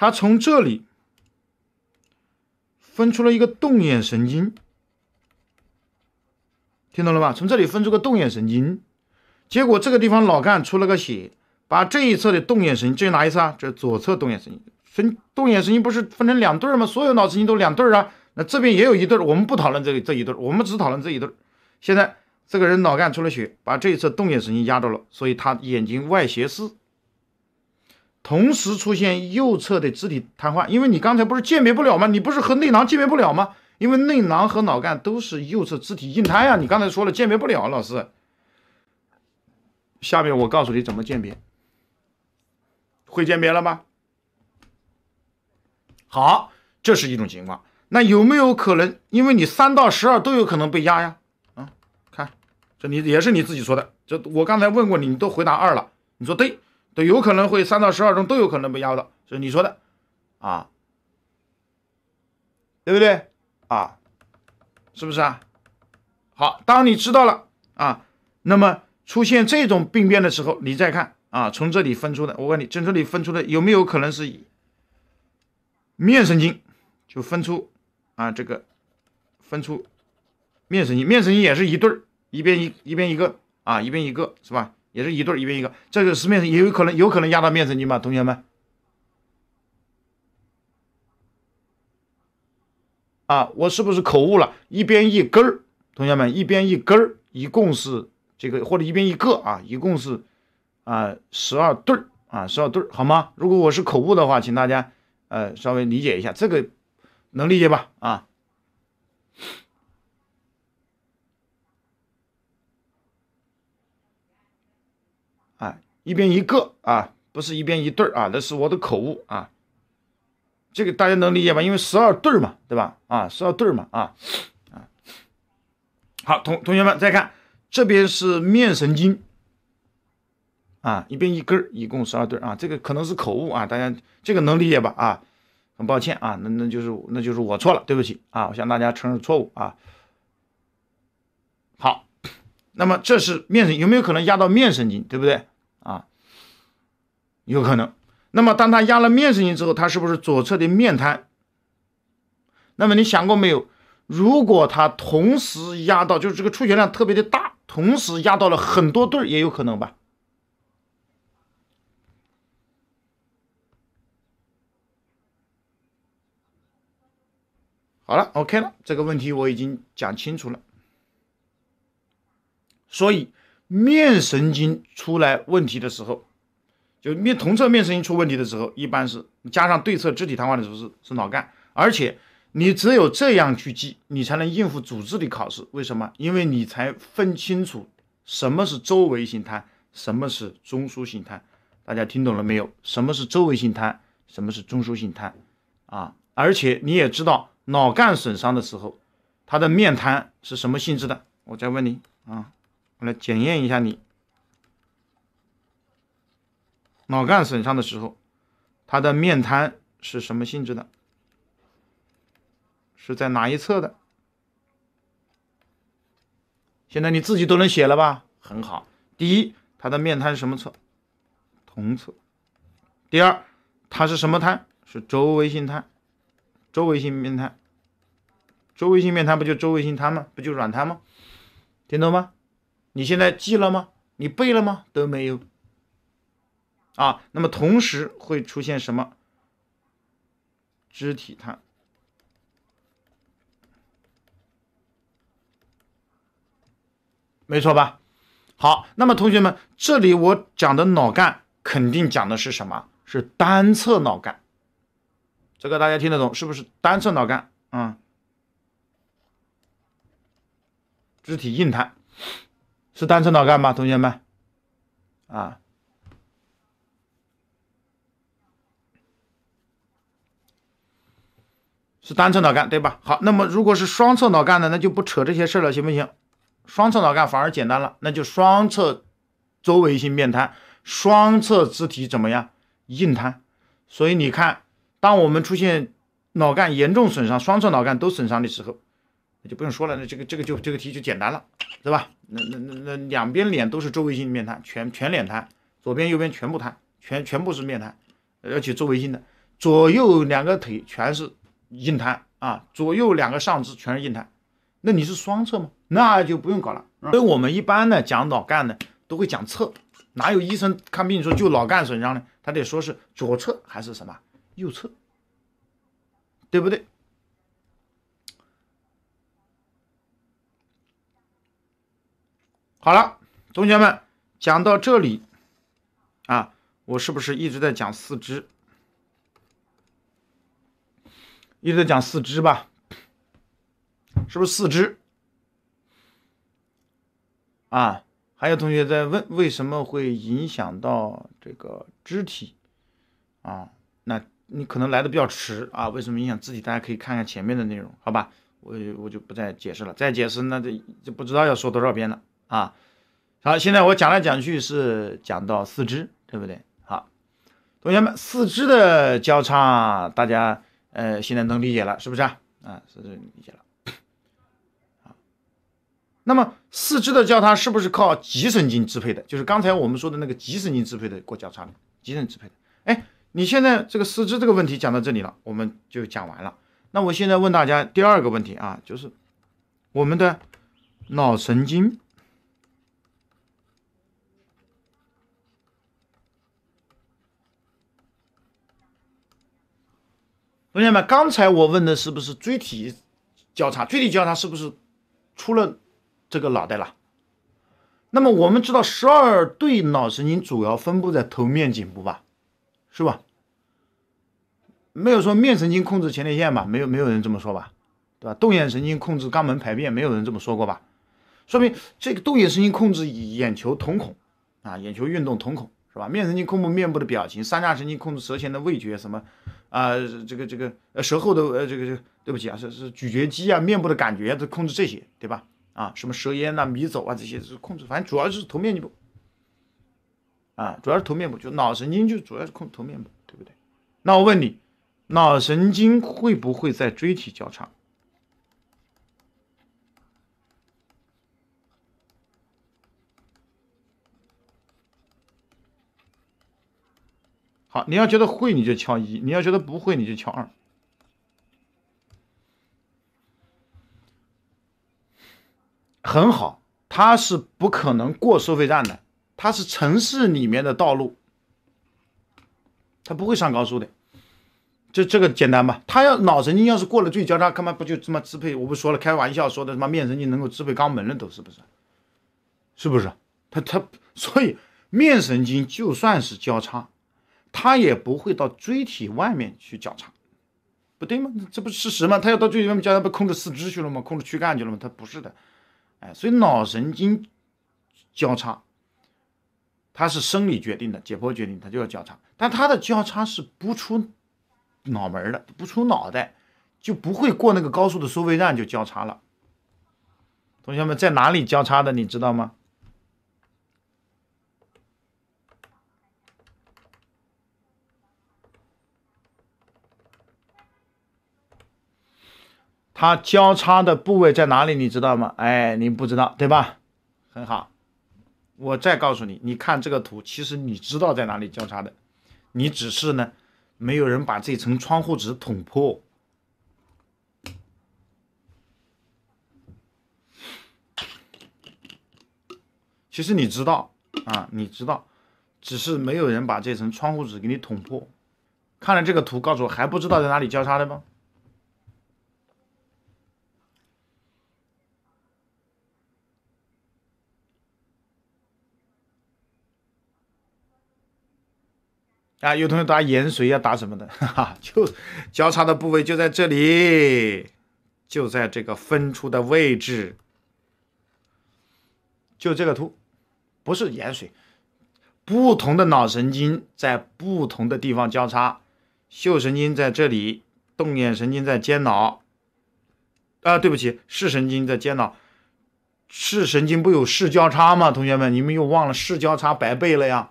它从这里分出了一个动眼神经，听懂了吧？从这里分出个动眼神经，结果这个地方脑干出了个血，把这一侧的动眼神经，这是哪一侧啊？这是左侧动眼神经。分动眼神经不是分成两对儿吗？所有脑神经都两对儿啊。那这边也有一对儿，我们不讨论这这一对儿，我们只讨论这一对儿。现在这个人脑干出了血，把这一侧动眼神经压着了，所以他眼睛外斜视。同时出现右侧的肢体瘫痪，因为你刚才不是鉴别不了吗？你不是和内囊鉴别不了吗？因为内囊和脑干都是右侧肢体硬瘫呀。你刚才说了鉴别不了，老师。下面我告诉你怎么鉴别，会鉴别了吗？好，这是一种情况。那有没有可能？因为你三到十二都有可能被压呀。啊，看，这你也是你自己说的。这我刚才问过你，你都回答二了，你说对。都有可能会三到十二中都有可能被压到，就是你说的，啊，对不对？啊，是不是啊？好，当你知道了啊，那么出现这种病变的时候，你再看啊，从这里分出的，我问你，从这里分出的有没有可能是面神经？就分出啊，这个分出面神经，面神经也是一对儿，一边一一边一个啊，一边一个是吧？也是一对儿，一边一个，这个是面针也有可能，有可能压到面神经吧，同学们。啊，我是不是口误了？一边一根儿，同学们，一边一根儿，一共是这个，或者一边一个啊，一共是啊十二对儿啊，十二对儿，好吗？如果我是口误的话，请大家呃稍微理解一下，这个能理解吧？啊。一边一个啊，不是一边一对儿啊，那是我的口误啊。这个大家能理解吧？因为十二对儿嘛，对吧？啊，十二对儿嘛，啊啊。好，同同学们再看这边是面神经啊，一边一根儿，一共十二对儿啊。这个可能是口误啊，大家这个能理解吧？啊，很抱歉啊，那那就是那就是我错了，对不起啊，我向大家承认错误啊。好，那么这是面神有没有可能压到面神经，对不对？有可能，那么当他压了面神经之后，他是不是左侧的面瘫？那么你想过没有，如果他同时压到，就是这个出血量特别的大，同时压到了很多对儿，也有可能吧？好了，OK 了，这个问题我已经讲清楚了。所以面神经出来问题的时候。就面同侧面神经出问题的时候，一般是加上对侧肢体瘫痪的时候是是脑干，而且你只有这样去记，你才能应付组织的考试。为什么？因为你才分清楚什么是周围性瘫，什么是中枢性瘫。大家听懂了没有？什么是周围性瘫？什么是中枢性瘫？啊！而且你也知道脑干损伤的时候，它的面瘫是什么性质的？我再问你啊，我来检验一下你。脑干损伤的时候，他的面瘫是什么性质的？是在哪一侧的？现在你自己都能写了吧？很好。第一，他的面瘫是什么侧？同侧。第二，他是什么瘫？是周围性瘫。周围性面瘫。周围性面瘫不就周围性瘫吗？不就软瘫吗？听懂吗？你现在记了吗？你背了吗？都没有。啊，那么同时会出现什么？肢体瘫，没错吧？好，那么同学们，这里我讲的脑干肯定讲的是什么？是单侧脑干，这个大家听得懂是不是？单侧脑干啊，肢体硬瘫是单侧脑干吗？同学们啊。是单侧脑干，对吧？好，那么如果是双侧脑干的，那就不扯这些事了，行不行？双侧脑干反而简单了，那就双侧周围性面瘫，双侧肢体怎么样？硬瘫。所以你看，当我们出现脑干严重损伤，双侧脑干都损伤的时候，那就不用说了，那这个这个就这个题就简单了，对吧？那那那那两边脸都是周围性面瘫，全全脸瘫，左边右边全部瘫，全全部是面瘫，而且周围性的，左右两个腿全是。硬瘫啊，左右两个上肢全是硬瘫，那你是双侧吗？那就不用搞了。所以我们一般呢讲脑干呢，都会讲侧，哪有医生看病说就脑干损伤呢？他得说是左侧还是什么右侧，对不对？好了，同学们，讲到这里啊，我是不是一直在讲四肢？一直在讲四肢吧，是不是四肢？啊，还有同学在问为什么会影响到这个肢体啊？那你可能来的比较迟啊，为什么影响肢体？大家可以看看前面的内容，好吧？我我就不再解释了，再解释那这就不知道要说多少遍了啊！好，现在我讲来讲去是讲到四肢，对不对？好，同学们，四肢的交叉，大家。呃，现在能理解了，是不是啊？啊，是这理解了。那么四肢的交叉是不是靠脊神经支配的？就是刚才我们说的那个脊神经支配的过交叉，脊神经支配的。哎，你现在这个四肢这个问题讲到这里了，我们就讲完了。那我现在问大家第二个问题啊，就是我们的脑神经。同学们，刚才我问的是不是椎体交叉？椎体交叉是不是出了这个脑袋了？那么我们知道十二对脑神经主要分布在头面颈部吧，是吧？没有说面神经控制前列腺吧？没有，没有人这么说吧？对吧？动眼神经控制肛门排便，没有人这么说过吧？说明这个动眼神经控制眼球瞳孔啊，眼球运动瞳孔是吧？面神经控制面部的表情，三叉神经控制舌前的味觉什么？啊，这个这个，呃，舌后的呃，这个这个，对不起啊，是是咀嚼肌啊，面部的感觉都控制这些，对吧？啊，什么舌咽呐、迷走啊，这些是控制，反正主要是头面部。啊，主要是头面部，就脑神经就主要是控头面部，对不对？那我问你，脑神经会不会在椎体交叉？好，你要觉得会，你就敲一；你要觉得不会，你就敲二。很好，它是不可能过收费站的，它是城市里面的道路，它不会上高速的。这这个简单吧？它要脑神经要是过了最交叉，干嘛不就这么支配？我不说了，开玩笑说的，什么面神经能够支配肛门了，都是不是？是不是？它它所以面神经就算是交叉。他也不会到椎体外面去交叉，不对吗？这不是事实吗？他要到椎体外面交叉，不控制四肢去了吗？控制躯干去了吗？他不是的，哎，所以脑神经交叉，它是生理决定的，解剖决定，它就要交叉。但它的交叉是不出脑门的，不出脑袋，就不会过那个高速的收费站就交叉了。同学们在哪里交叉的，你知道吗？它交叉的部位在哪里？你知道吗？哎，你不知道，对吧？很好，我再告诉你，你看这个图，其实你知道在哪里交叉的，你只是呢，没有人把这层窗户纸捅破。其实你知道啊，你知道，只是没有人把这层窗户纸给你捅破。看了这个图，告诉我还不知道在哪里交叉的吗？啊，有同学答盐水呀，答什么的？哈哈，就交叉的部位就在这里，就在这个分出的位置，就这个图，不是盐水。不同的脑神经在不同的地方交叉，嗅神经在这里，动眼神经在尖脑。啊，对不起，视神经在尖脑，视神经不有视交叉吗？同学们，你们又忘了视交叉白背了呀？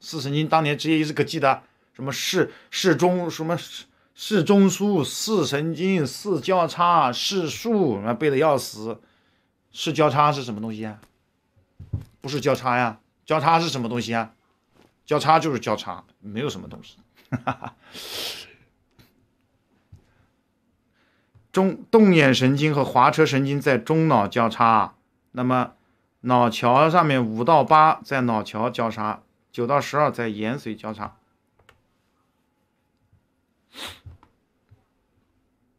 视神经当年直业医师可记得什么视视中什么视视中枢视神经视交叉视束，那背的要死。视交叉是什么东西啊？不是交叉呀，交叉是什么东西啊？交叉就是交叉，没有什么东西。中动眼神经和滑车神经在中脑交叉，那么脑桥上面五到八在脑桥交叉。九到十二在盐水交叉，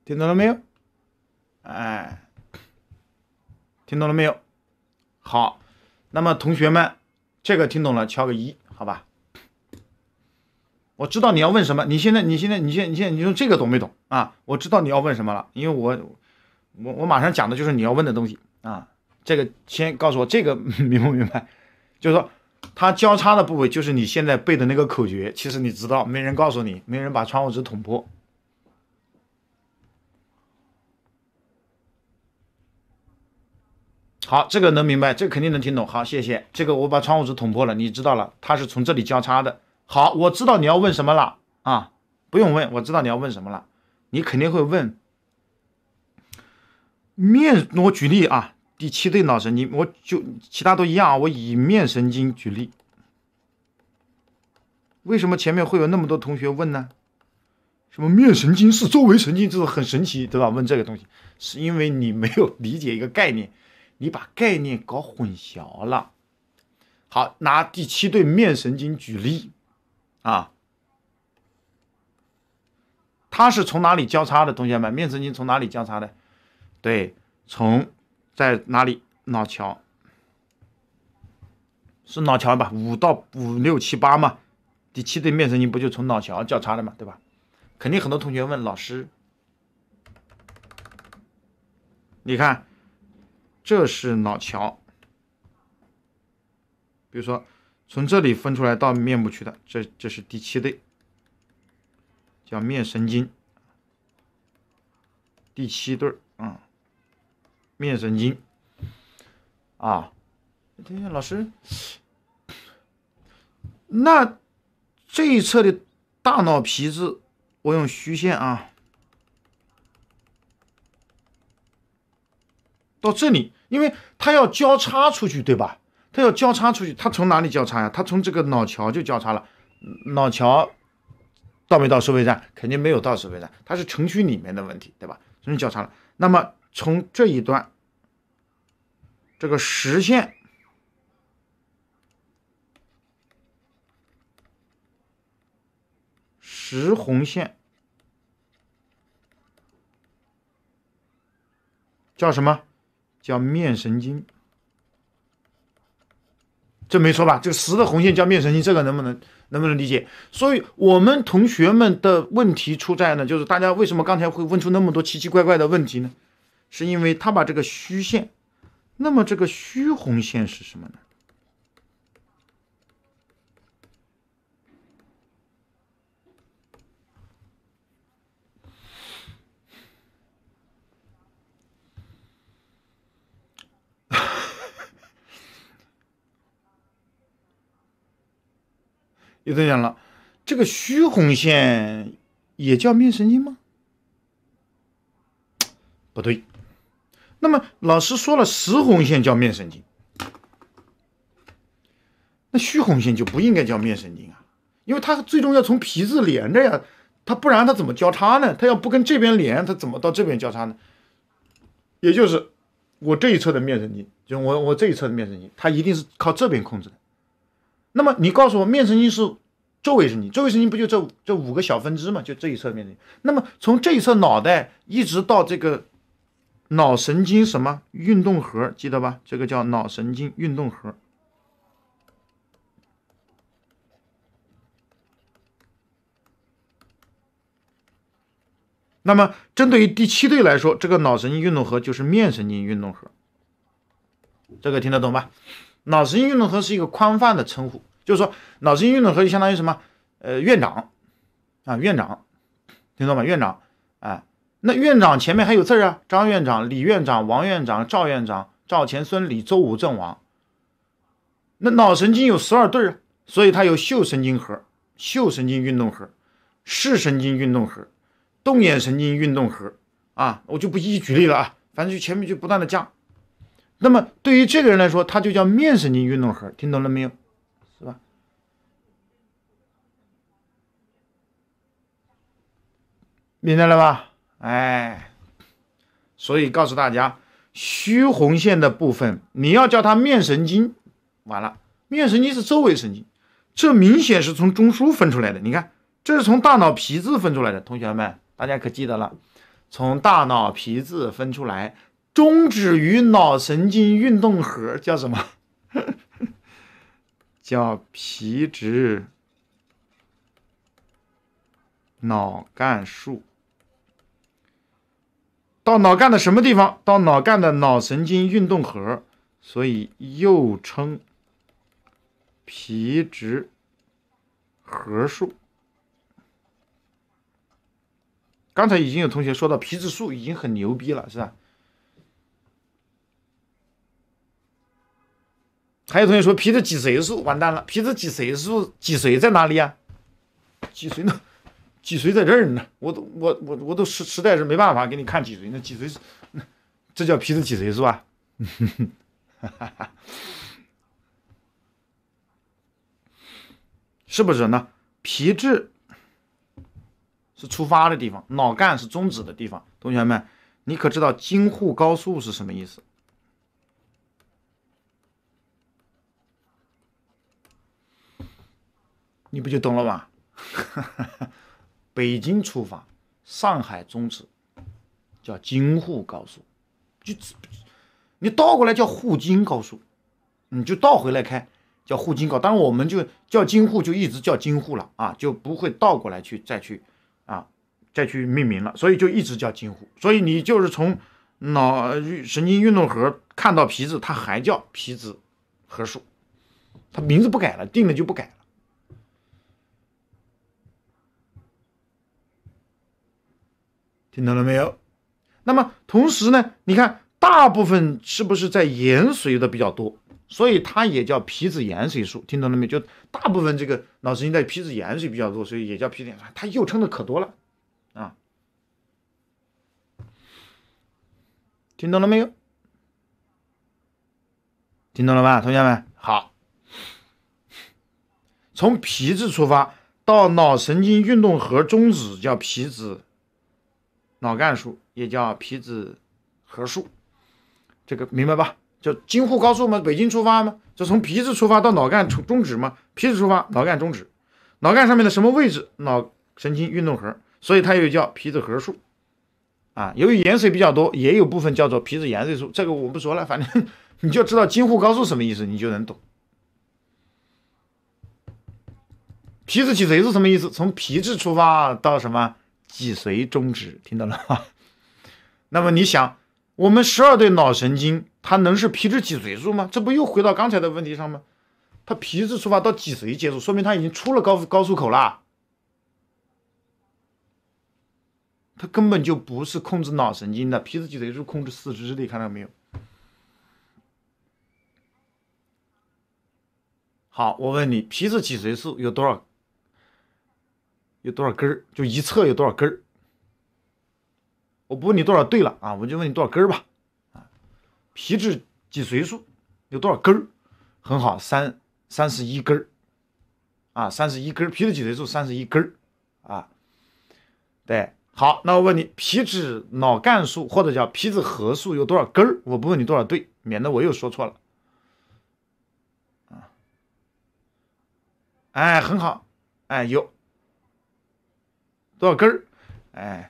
听懂了没有？哎，听懂了没有？好，那么同学们，这个听懂了敲个一，好吧？我知道你要问什么，你现在，你现在，你现，你现在，你用这个懂没懂啊？我知道你要问什么了，因为我，我，我马上讲的就是你要问的东西啊。这个先告诉我，这个 明不明白？就是说。它交叉的部位就是你现在背的那个口诀，其实你知道，没人告诉你，没人把窗户纸捅破。好，这个能明白，这肯定能听懂。好，谢谢，这个我把窗户纸捅破了，你知道了，它是从这里交叉的。好，我知道你要问什么了啊，不用问，我知道你要问什么了，你肯定会问面，我举例啊。第七对脑神经，我就其他都一样啊。我以面神经举例，为什么前面会有那么多同学问呢？什么面神经是周围神经，这种很神奇，对吧？问这个东西，是因为你没有理解一个概念，你把概念搞混淆了。好，拿第七对面神经举例啊，它是从哪里交叉的？同学们，面神经从哪里交叉的？对，从。在哪里？脑桥是脑桥吧？五到五六七八嘛，第七对面神经不就从脑桥交叉的嘛，对吧？肯定很多同学问老师，你看这是脑桥，比如说从这里分出来到面部去的，这这是第七对，叫面神经，第七对。面神经啊，哎，一下，老师，那这一侧的大脑皮质，我用虚线啊，到这里，因为它要交叉出去，对吧？它要交叉出去，它从哪里交叉呀？它从这个脑桥就交叉了。脑桥到没到收费站？肯定没有到收费站，它是城区里面的问题，对吧？所以交叉了。那么从这一段，这个实线实红线叫什么？叫面神经，这没错吧？这个实的红线叫面神经，这个能不能能不能理解？所以我们同学们的问题出在呢，就是大家为什么刚才会问出那么多奇奇怪怪的问题呢？是因为他把这个虚线，那么这个虚红线是什么呢？有同学讲了，这个虚红线也叫面神经吗？不对。那么老师说了，实红线叫面神经，那虚红线就不应该叫面神经啊，因为它最终要从皮质连着呀，它不然它怎么交叉呢？它要不跟这边连，它怎么到这边交叉呢？也就是我这一侧的面神经，就我我这一侧的面神经，它一定是靠这边控制的。那么你告诉我，面神经是周围神经，周围神经不就这这五个小分支嘛？就这一侧面神经。那么从这一侧脑袋一直到这个。脑神经什么运动核记得吧？这个叫脑神经运动核。那么针对于第七对来说，这个脑神经运动核就是面神经运动核。这个听得懂吧？脑神经运动核是一个宽泛的称呼，就是说脑神经运动核就相当于什么？呃，院长啊，院长，听懂吗？院长，哎。那院长前面还有字啊，张院长、李院长、王院长、赵院长、赵钱孙李周吴郑王。那脑神经有十二对啊，所以它有嗅神经核、嗅神经运动核、视神经运动核、动眼神经运动核啊，我就不一一举例了啊，反正就前面就不断的加。那么对于这个人来说，他就叫面神经运动核，听懂了没有？是吧？明白了吧？哎，所以告诉大家，虚红线的部分，你要叫它面神经，完了，面神经是周围神经，这明显是从中枢分出来的。你看，这是从大脑皮质分出来的，同学们，大家可记得了？从大脑皮质分出来，终止于脑神经运动核，叫什么？叫皮质脑干束。到脑干的什么地方？到脑干的脑神经运动核，所以又称皮质核数。刚才已经有同学说到皮质素已经很牛逼了，是吧？还有同学说皮质脊髓素完蛋了，皮质脊髓素脊髓在哪里呀？脊髓呢？脊髓在这儿呢，我都我我我都实实在是没办法给你看脊髓，那脊髓是这叫皮质脊髓是吧？是不是呢？皮质是出发的地方，脑干是终止的地方。同学们，你可知道京沪高速是什么意思？你不就懂了吗？北京出发，上海终止，叫京沪高速。就你倒过来叫沪京高速，你就倒回来开，叫沪京高。当然，我们就叫京沪，就一直叫京沪了啊，就不会倒过来去再去啊再去命名了。所以就一直叫京沪。所以你就是从脑神经运动核看到皮质，它还叫皮质核数，它名字不改了，定了就不改。听懂了没有？那么同时呢，你看大部分是不是在盐水的比较多，所以它也叫皮质盐水素。听懂了没有？就大部分这个脑神经在皮质盐水比较多，所以也叫皮质。它又称的可多了啊！听懂了没有？听懂了吧，同学们？好，从皮质出发到脑神经运动核终止，叫皮质。脑干束也叫皮质核束，这个明白吧？叫京沪高速吗？北京出发吗？就从皮质出发到脑干出终止吗？皮质出发，脑干终止，脑干上面的什么位置？脑神经运动核，所以它又叫皮质核束。啊，由于盐水比较多，也有部分叫做皮质盐水束，这个我不说了，反正 你就知道京沪高速什么意思，你就能懂。皮质脊髓是什么意思？从皮质出发到什么？脊髓终止，听到了吗？那么你想，我们十二对脑神经，它能是皮质脊髓束吗？这不又回到刚才的问题上吗？它皮质出发到脊髓结束，说明它已经出了高高速口了。它根本就不是控制脑神经的，皮质脊髓束控制四肢的，看到没有？好，我问你，皮质脊髓束有多少？有多少根儿？就一侧有多少根儿？我不问你多少对了啊，我就问你多少根儿吧。啊，皮质脊髓束有多少根儿？很好，三三十一根儿。啊，三十一根儿，皮质脊髓束三十一根儿。啊，对，好，那我问你，皮质脑干束或者叫皮质核束有多少根儿？我不问你多少对，免得我又说错了。啊，哎，很好，哎，有。多少根儿？哎，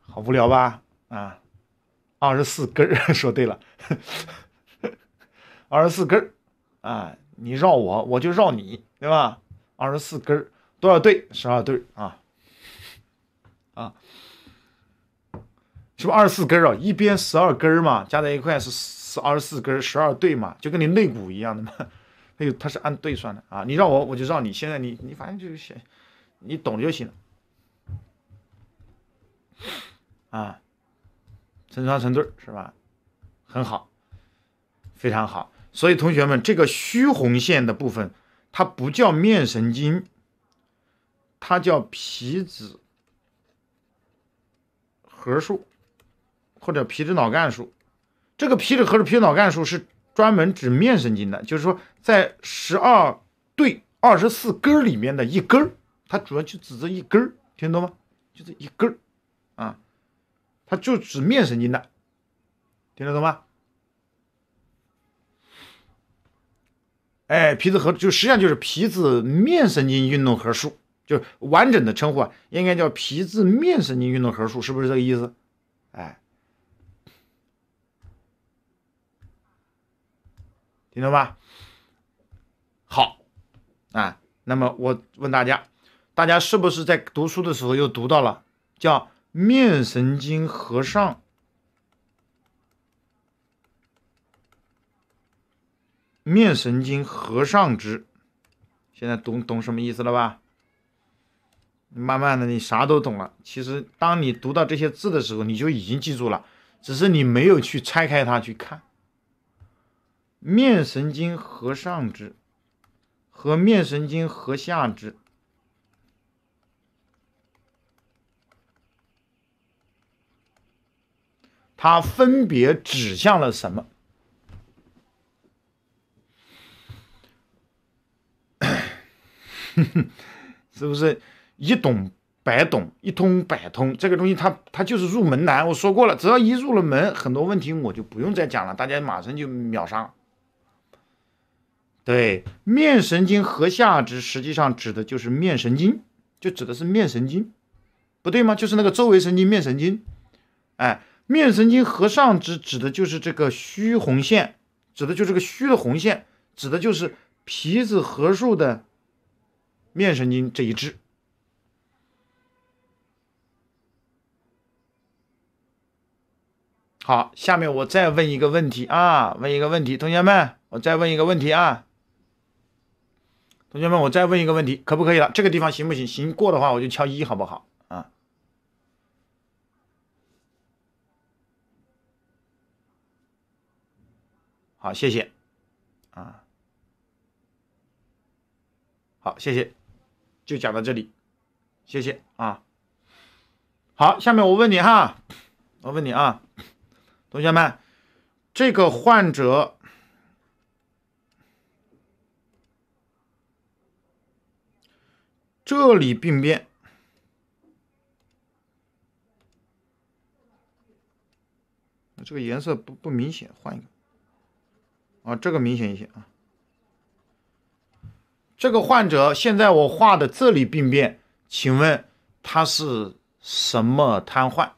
好无聊吧？啊，二十四根儿，说对了，二十四根儿，啊，你绕我，我就绕你，对吧？二十四根儿多少对？十二对啊，啊，是不二十四根儿啊？一边十二根儿嘛，加在一块是是二十四根儿，十二对嘛，就跟你肋骨一样的嘛。哎呦，他是按对算的啊！你绕我，我就绕你。现在你你反正就是。你懂就行了，啊，成双成对儿是吧？很好，非常好。所以同学们，这个虚红线的部分，它不叫面神经，它叫皮质核数，或者皮质脑干数。这个皮质核束、皮质脑干数是专门指面神经的，就是说，在十二对二十四根里面的一根儿。它主要就指这一根儿，听懂吗？就这一根儿，啊，它就指面神经的，听得懂吗？哎，皮质核就实际上就是皮质面神经运动核数，就是完整的称呼啊，应该叫皮质面神经运动核数，是不是这个意思？哎，听懂吧？好，啊，那么我问大家。大家是不是在读书的时候又读到了“叫面神经和上”、“面神经和上肢，现在懂懂什么意思了吧？慢慢的，你啥都懂了。其实，当你读到这些字的时候，你就已经记住了，只是你没有去拆开它去看。面神经和上肢和面神经和下肢。它分别指向了什么？是不是一懂百懂，一通百通？这个东西它它就是入门难。我说过了，只要一入了门，很多问题我就不用再讲了，大家马上就秒杀。对面神经和下肢实际上指的就是面神经，就指的是面神经，不对吗？就是那个周围神经面神经，哎。面神经核上肢指的就是这个虚红线，指的就是个虚的红线，指的就是皮质核束的面神经这一支。好，下面我再问一个问题啊，问一个问题，同学们，我再问一个问题啊，同学们，我再问一个问题，可不可以了？这个地方行不行？行过的话，我就敲一，好不好？好，谢谢，啊，好，谢谢，就讲到这里，谢谢啊，好，下面我问你哈，我问你啊，同学们，这个患者这里病变，这个颜色不不明显，换一个。啊，这个明显一些啊。这个患者现在我画的这里病变，请问他是什么瘫痪？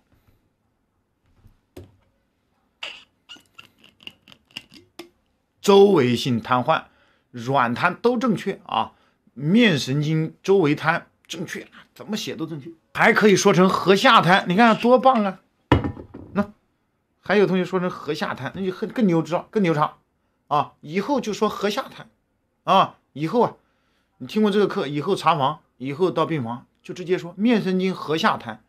周围性瘫痪、软瘫都正确啊。面神经周围瘫正确，怎么写都正确，还可以说成颌下瘫，你看多棒啊！那还有同学说成颌下瘫，那就更牛知了，更牛叉。啊，以后就说河下瘫，啊，以后啊，你听过这个课以后查房，以后到病房就直接说面神经核下瘫。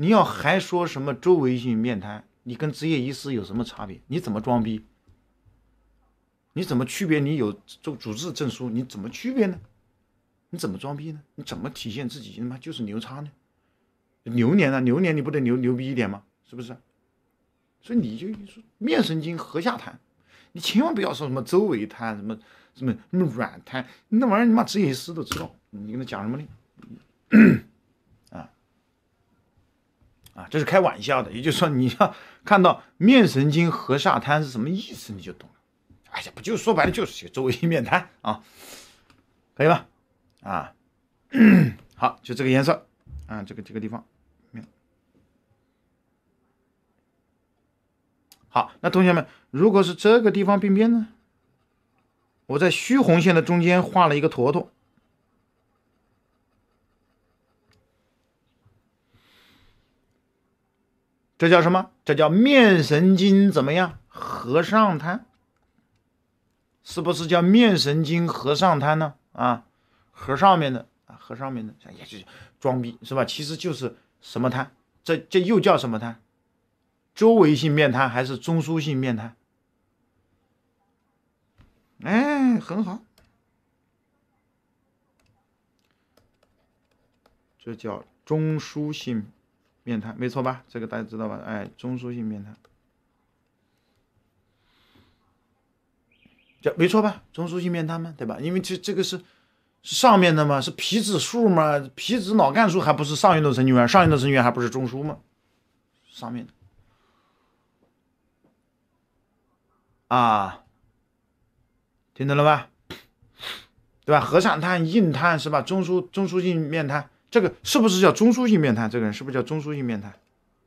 你要还说什么周围性面瘫，你跟执业医师有什么差别？你怎么装逼？你怎么区别？你有主主治证书，你怎么区别呢？你怎么装逼呢？你怎么体现自己他妈就是牛叉呢？牛年啊，牛年你不得牛牛逼一点吗？是不是？所以你就说面神经核下瘫。你千万不要说什么周围瘫，什么什么什么软瘫，那玩意儿你妈执业师都知道。你跟他讲什么呢？啊啊，这是开玩笑的。也就是说，你要看到面神经核下瘫是什么意思，你就懂了。哎呀，不就说白了，就是一周围面瘫啊，可以吧？啊，好，就这个颜色啊，这个这个地方。好，那同学们，如果是这个地方病变呢？我在虚红线的中间画了一个坨坨，这叫什么？这叫面神经怎么样？合上瘫，是不是叫面神经合上瘫呢？啊，合上面的啊，合上面的，哎呀，装逼是吧？其实就是什么瘫？这这又叫什么瘫？周围性面瘫还是中枢性面瘫？哎，很好，这叫中枢性面瘫，没错吧？这个大家知道吧？哎，中枢性面瘫，这没错吧？中枢性面瘫嘛，对吧？因为这这个是上面的嘛，是皮质素嘛，皮质脑干素还不是上运动神经元？上运动神经元还不是中枢吗？上面的。啊，听懂了吧？对吧？核上碳、硬碳是吧？中枢中枢性面瘫，这个是不是叫中枢性面瘫？这个人是不是叫中枢性面瘫？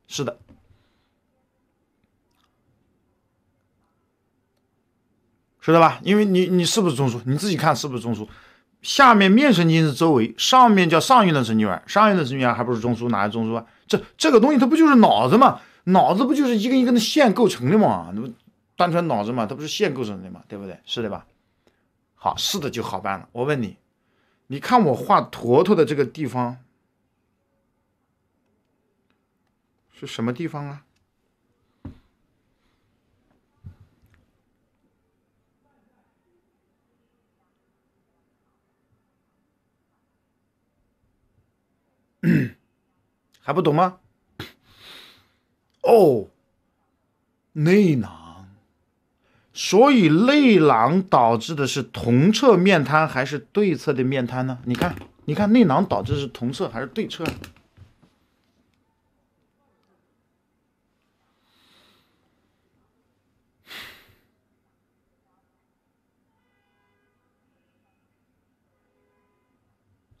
是的，知道吧？因为你你是不是中枢？你自己看是不是中枢？下面面神经是周围，上面叫上运动神经元，上运动神经元还不是中枢？哪是中枢啊？这这个东西它不就是脑子吗？脑子不就是一根一根根的线构成的吗？那不？单纯脑子嘛，它不是线构成的嘛，对不对？是的吧？好，是的就好办了。我问你，你看我画坨坨的这个地方是什么地方啊？还不懂吗？哦，内囊。所以内囊导致的是同侧面瘫还是对侧的面瘫呢？你看，你看内囊导致是同侧还是对侧？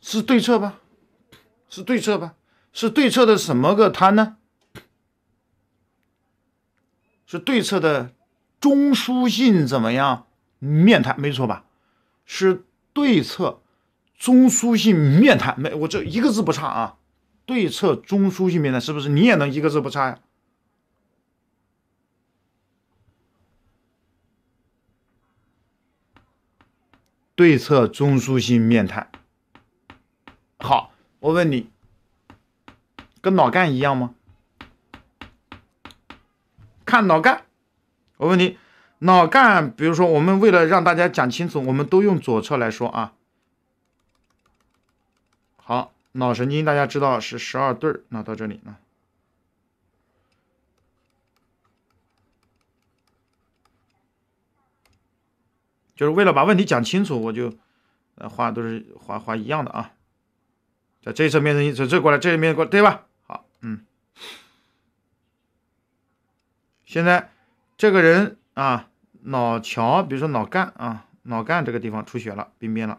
是对侧吧？是对侧吧？是对侧的什么个瘫呢？是对侧的。中枢性怎么样？面瘫，没错吧？是对侧中枢性面瘫，没我这一个字不差啊。对侧中枢性面瘫，是不是你也能一个字不差呀？对侧中枢性面瘫。好，我问你，跟脑干一样吗？看脑干。我问你，脑干，比如说，我们为了让大家讲清楚，我们都用左侧来说啊。好，脑神经大家知道是十二对儿，那到这里呢，就是为了把问题讲清楚，我就呃画都是画画一样的啊，在这一侧面，从这过来，这一面过，对吧？好，嗯，现在。这个人啊，脑桥，比如说脑干啊，脑干这个地方出血了，病变了，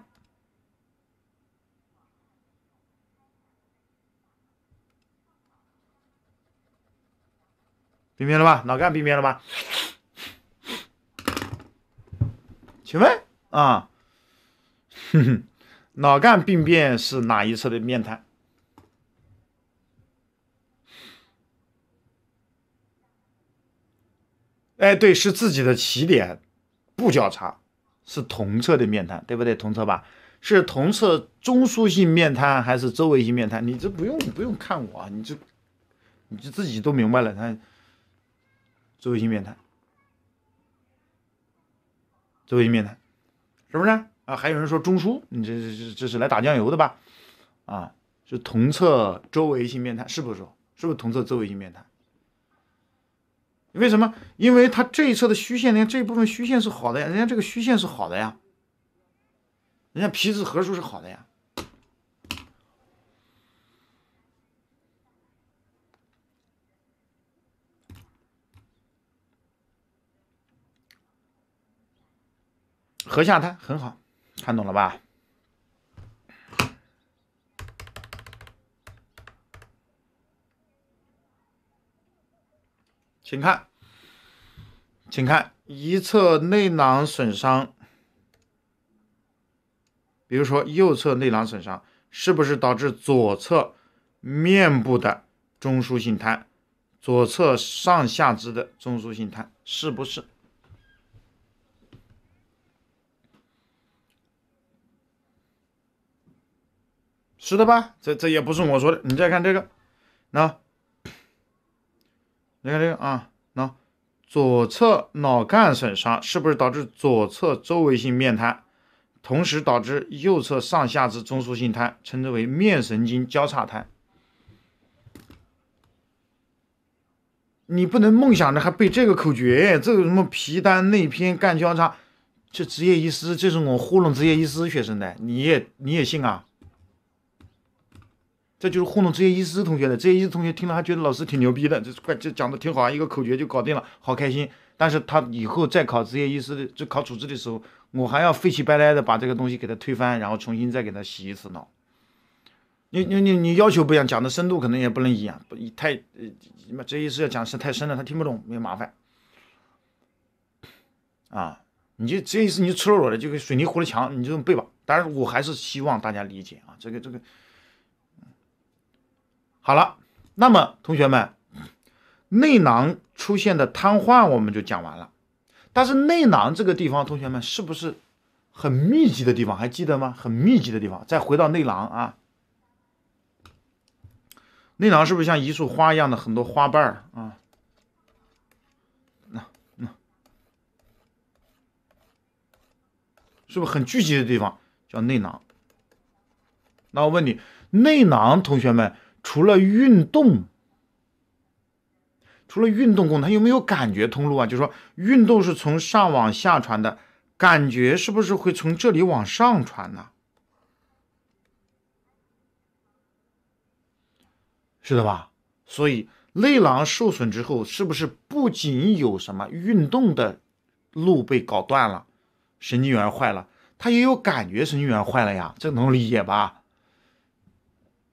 病变了吧？脑干病变了吧？请问啊，脑干病变是哪一侧的面瘫？哎，对，是自己的起点，不交叉，是同侧的面瘫，对不对？同侧吧，是同侧中枢性面瘫还是周围性面瘫？你这不用不用看我，你这，你就自己都明白了。他周围性面瘫，周围性面瘫，是不是？啊，还有人说中枢，你这这这是来打酱油的吧？啊，是同侧周围性面瘫，是不是？是不是同侧周围性面瘫？为什么？因为它这一侧的虚线，连这一部分虚线是好的呀，人家这个虚线是好的呀，人家皮质核数是好的呀，合下它很好，看懂了吧？请看，请看一侧内囊损伤，比如说右侧内囊损伤，是不是导致左侧面部的中枢性瘫，左侧上下肢的中枢性瘫？是不是？是的吧？这这也不是我说的，你再看这个，那。你看这个啊，那左侧脑干损伤是不是导致左侧周围性面瘫，同时导致右侧上下肢中枢性瘫，称之为面神经交叉瘫？你不能梦想着还背这个口诀，这个什么皮单内偏干交叉，这职业医师，这是我糊弄职业医师学生的，你也你也信啊？这就是糊弄这些医师同学的，这些医师同学听了还觉得老师挺牛逼的，这快这讲的挺好啊，一个口诀就搞定了，好开心。但是他以后再考职业医师，的，就考主治的时候，我还要费气白赖的把这个东西给他推翻，然后重新再给他洗一次脑。你你你你要求不一样，讲的深度可能也不能一样，不太呃职这医师要讲深太深了，他听不懂，有麻烦。啊，你就职业医师你就赤裸裸的就跟水泥糊的墙，你就背吧。当然，我还是希望大家理解啊，这个这个。好了，那么同学们，内囊出现的瘫痪我们就讲完了。但是内囊这个地方，同学们是不是很密集的地方？还记得吗？很密集的地方。再回到内囊啊，内囊是不是像一束花一样的很多花瓣儿啊？那那是不是很聚集的地方叫内囊？那我问你，内囊同学们。除了运动，除了运动功能，它有没有感觉通路啊？就是说，运动是从上往下传的，感觉是不是会从这里往上传呢？是的吧？所以内囊受损之后，是不是不仅有什么运动的路被搞断了，神经元坏了，它也有感觉神经元坏了呀？这能理解吧？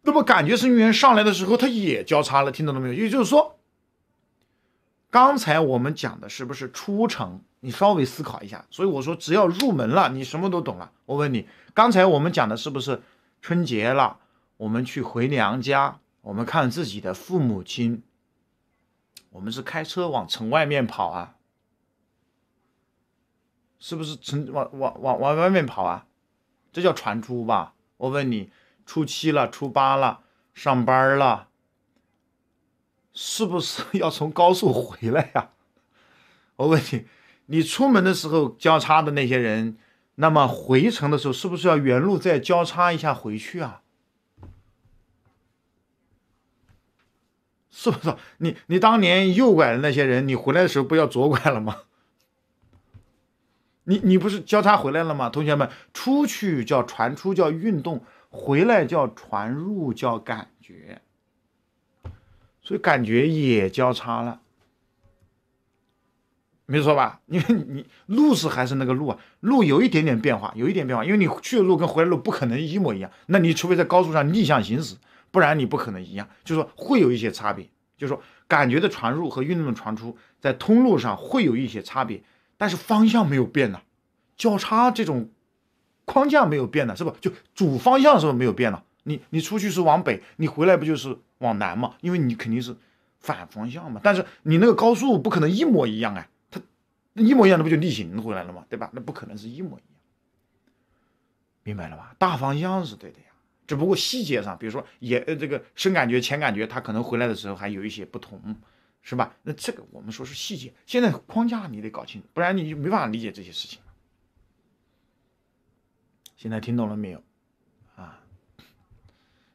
那么感觉神经元上来的时候，它也交叉了，听懂了没有？也就是说，刚才我们讲的是不是出城？你稍微思考一下。所以我说，只要入门了，你什么都懂了。我问你，刚才我们讲的是不是春节了？我们去回娘家，我们看自己的父母亲，我们是开车往城外面跑啊，是不是？城往往往往外面跑啊，这叫传出吧？我问你。初七了，初八了，上班了，是不是 要从高速回来呀？我问你，你出门的时候交叉的那些人，那么回程的时候是不是要原路再交叉一下回去啊？是不是？你你当年右拐的那些人，你回来的时候不要左拐了吗？你你不是交叉回来了吗？同学们，出去叫传出叫运动。回来叫传入叫感觉，所以感觉也交叉了，没错吧？因为你路是还是那个路啊，路有一点点变化，有一点变化，因为你去的路跟回来的路不可能一模一样，那你除非在高速上逆向行驶，不然你不可能一样。就说会有一些差别，就说感觉的传入和运动的传出在通路上会有一些差别，但是方向没有变呐，交叉这种。框架没有变呢，是吧？就主方向是不是没有变呢？你你出去是往北，你回来不就是往南嘛？因为你肯定是反方向嘛。但是你那个高速不可能一模一样哎，它一模一样那不就逆行回来了嘛，对吧？那不可能是一模一样，明白了吧？大方向是对的呀，只不过细节上，比如说也呃这个深感觉、浅感觉，它可能回来的时候还有一些不同，是吧？那这个我们说是细节。现在框架你得搞清楚，不然你就没法理解这些事情。现在听懂了没有？啊，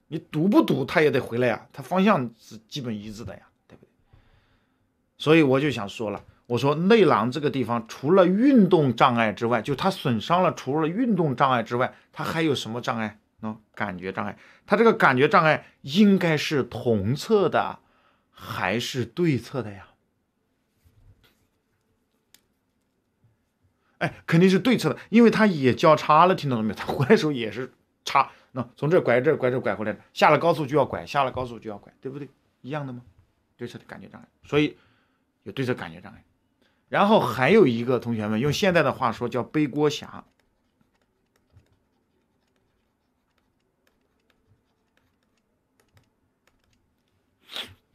你堵不堵，它也得回来呀，它方向是基本一致的呀，对不对？所以我就想说了，我说内囊这个地方，除了运动障碍之外，就它损伤了，除了运动障碍之外，它还有什么障碍？喏，感觉障碍。它这个感觉障碍应该是同侧的，还是对侧的呀？肯定是对侧的，因为它也交叉了，听懂了没有？它回来时候也是叉，那从这拐这拐这拐回来的，下了高速就要拐，下了高速就要拐，对不对？一样的吗？对侧的感觉障碍，所以有对侧感觉障碍。然后还有一个，同学们用现在的话说叫背锅侠。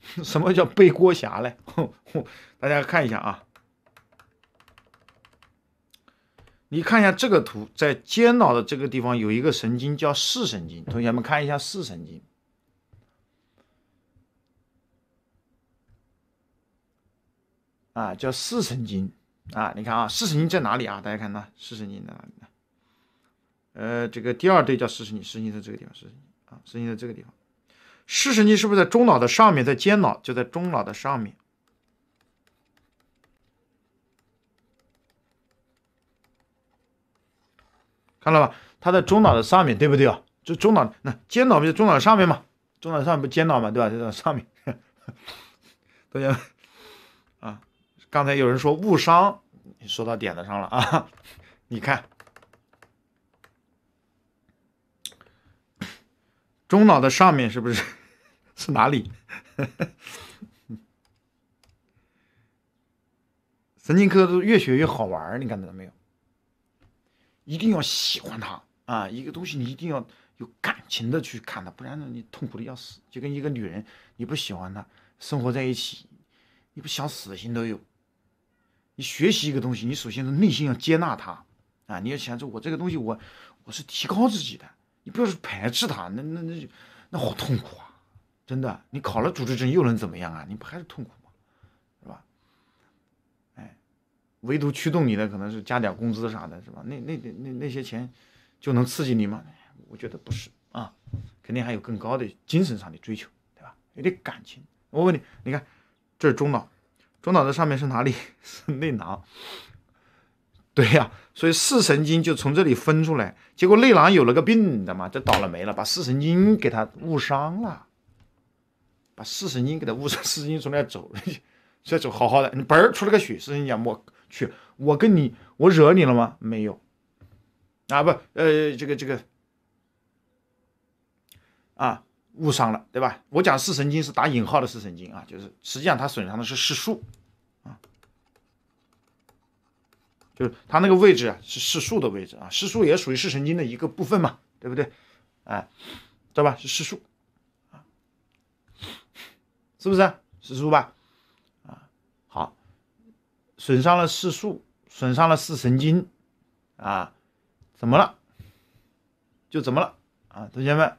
什么叫背锅侠嘞？大家看一下啊。你看一下这个图，在肩脑的这个地方有一个神经叫视神经。同学们看一下视神经，啊，叫视神经啊。你看啊，视神经在哪里啊？大家看呢，视神经在哪里呢？呃，这个第二对叫视神经，视神经在这个地方，视神经啊，视神经在这个地方。视神经是不是在中脑的上面？在肩脑，就在中脑的上面。看到吧，它在中脑的上面对不对啊？就中脑那尖脑不是中脑上面嘛？中脑上不尖脑嘛？对吧？就在上面，同 学啊，刚才有人说误伤，你说到点子上了啊！你看，中脑的上面是不是 是哪里？神经科都越学越好玩你感觉到没有？一定要喜欢它啊！一个东西你一定要有感情的去看它，不然呢你痛苦的要死。就跟一个女人，你不喜欢她生活在一起，你不想死的心都有。你学习一个东西，你首先是内心要接纳它啊！你要想着我这个东西，我我是提高自己的，你不要去排斥它，那那那就那好痛苦啊！真的，你考了主治证又能怎么样啊？你不还是痛苦？唯独驱动你的可能是加点工资啥的，是吧？那那那那些钱就能刺激你吗？我觉得不是啊，肯定还有更高的精神上的追求，对吧？有点感情。我问你，你看这是中脑，中脑的上面是哪里？是内囊。对呀，所以视神经就从这里分出来。结果内囊有了个病，你知道吗？这倒了霉了，把视神经给他误伤了，把视神经给他误伤，视神经从那走，所 以走好好的，你嘣儿出了个血，视神经讲我。去，我跟你，我惹你了吗？没有，啊不，呃，这个这个，啊，误伤了，对吧？我讲视神经是打引号的视神经啊，就是实际上它损伤的是视束，啊，就是它那个位置啊是视束的位置啊，视束也属于视神经的一个部分嘛，对不对？哎，对吧？是视束，啊，是不是视束吧？损伤了视束，损伤了视神经，啊，怎么了？就怎么了啊？同学们，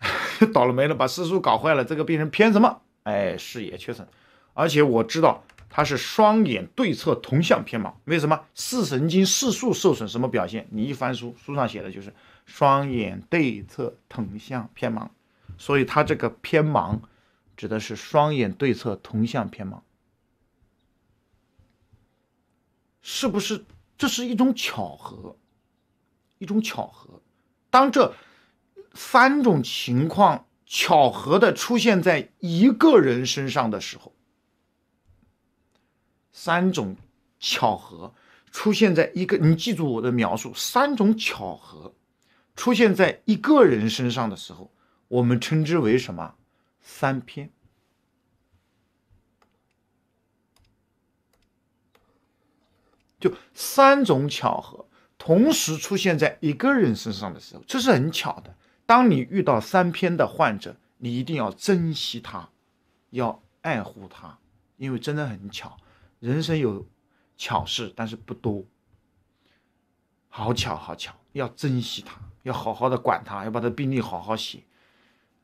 倒了霉了，把视束搞坏了，这个病人偏什么？哎，视野缺损，而且我知道他是双眼对侧同向偏盲，为什么？视神经、视束受损，什么表现？你一翻书，书上写的就是双眼对侧同向偏盲，所以他这个偏盲指的是双眼对侧同向偏盲。是不是这是一种巧合？一种巧合，当这三种情况巧合的出现在一个人身上的时候，三种巧合出现在一个你记住我的描述，三种巧合出现在一个人身上的时候，我们称之为什么？三篇。就三种巧合同时出现在一个人身上的时候，这是很巧的。当你遇到三篇的患者，你一定要珍惜他，要爱护他，因为真的很巧。人生有巧事，但是不多。好巧，好巧，要珍惜他，要好好的管他，要把他病历好好写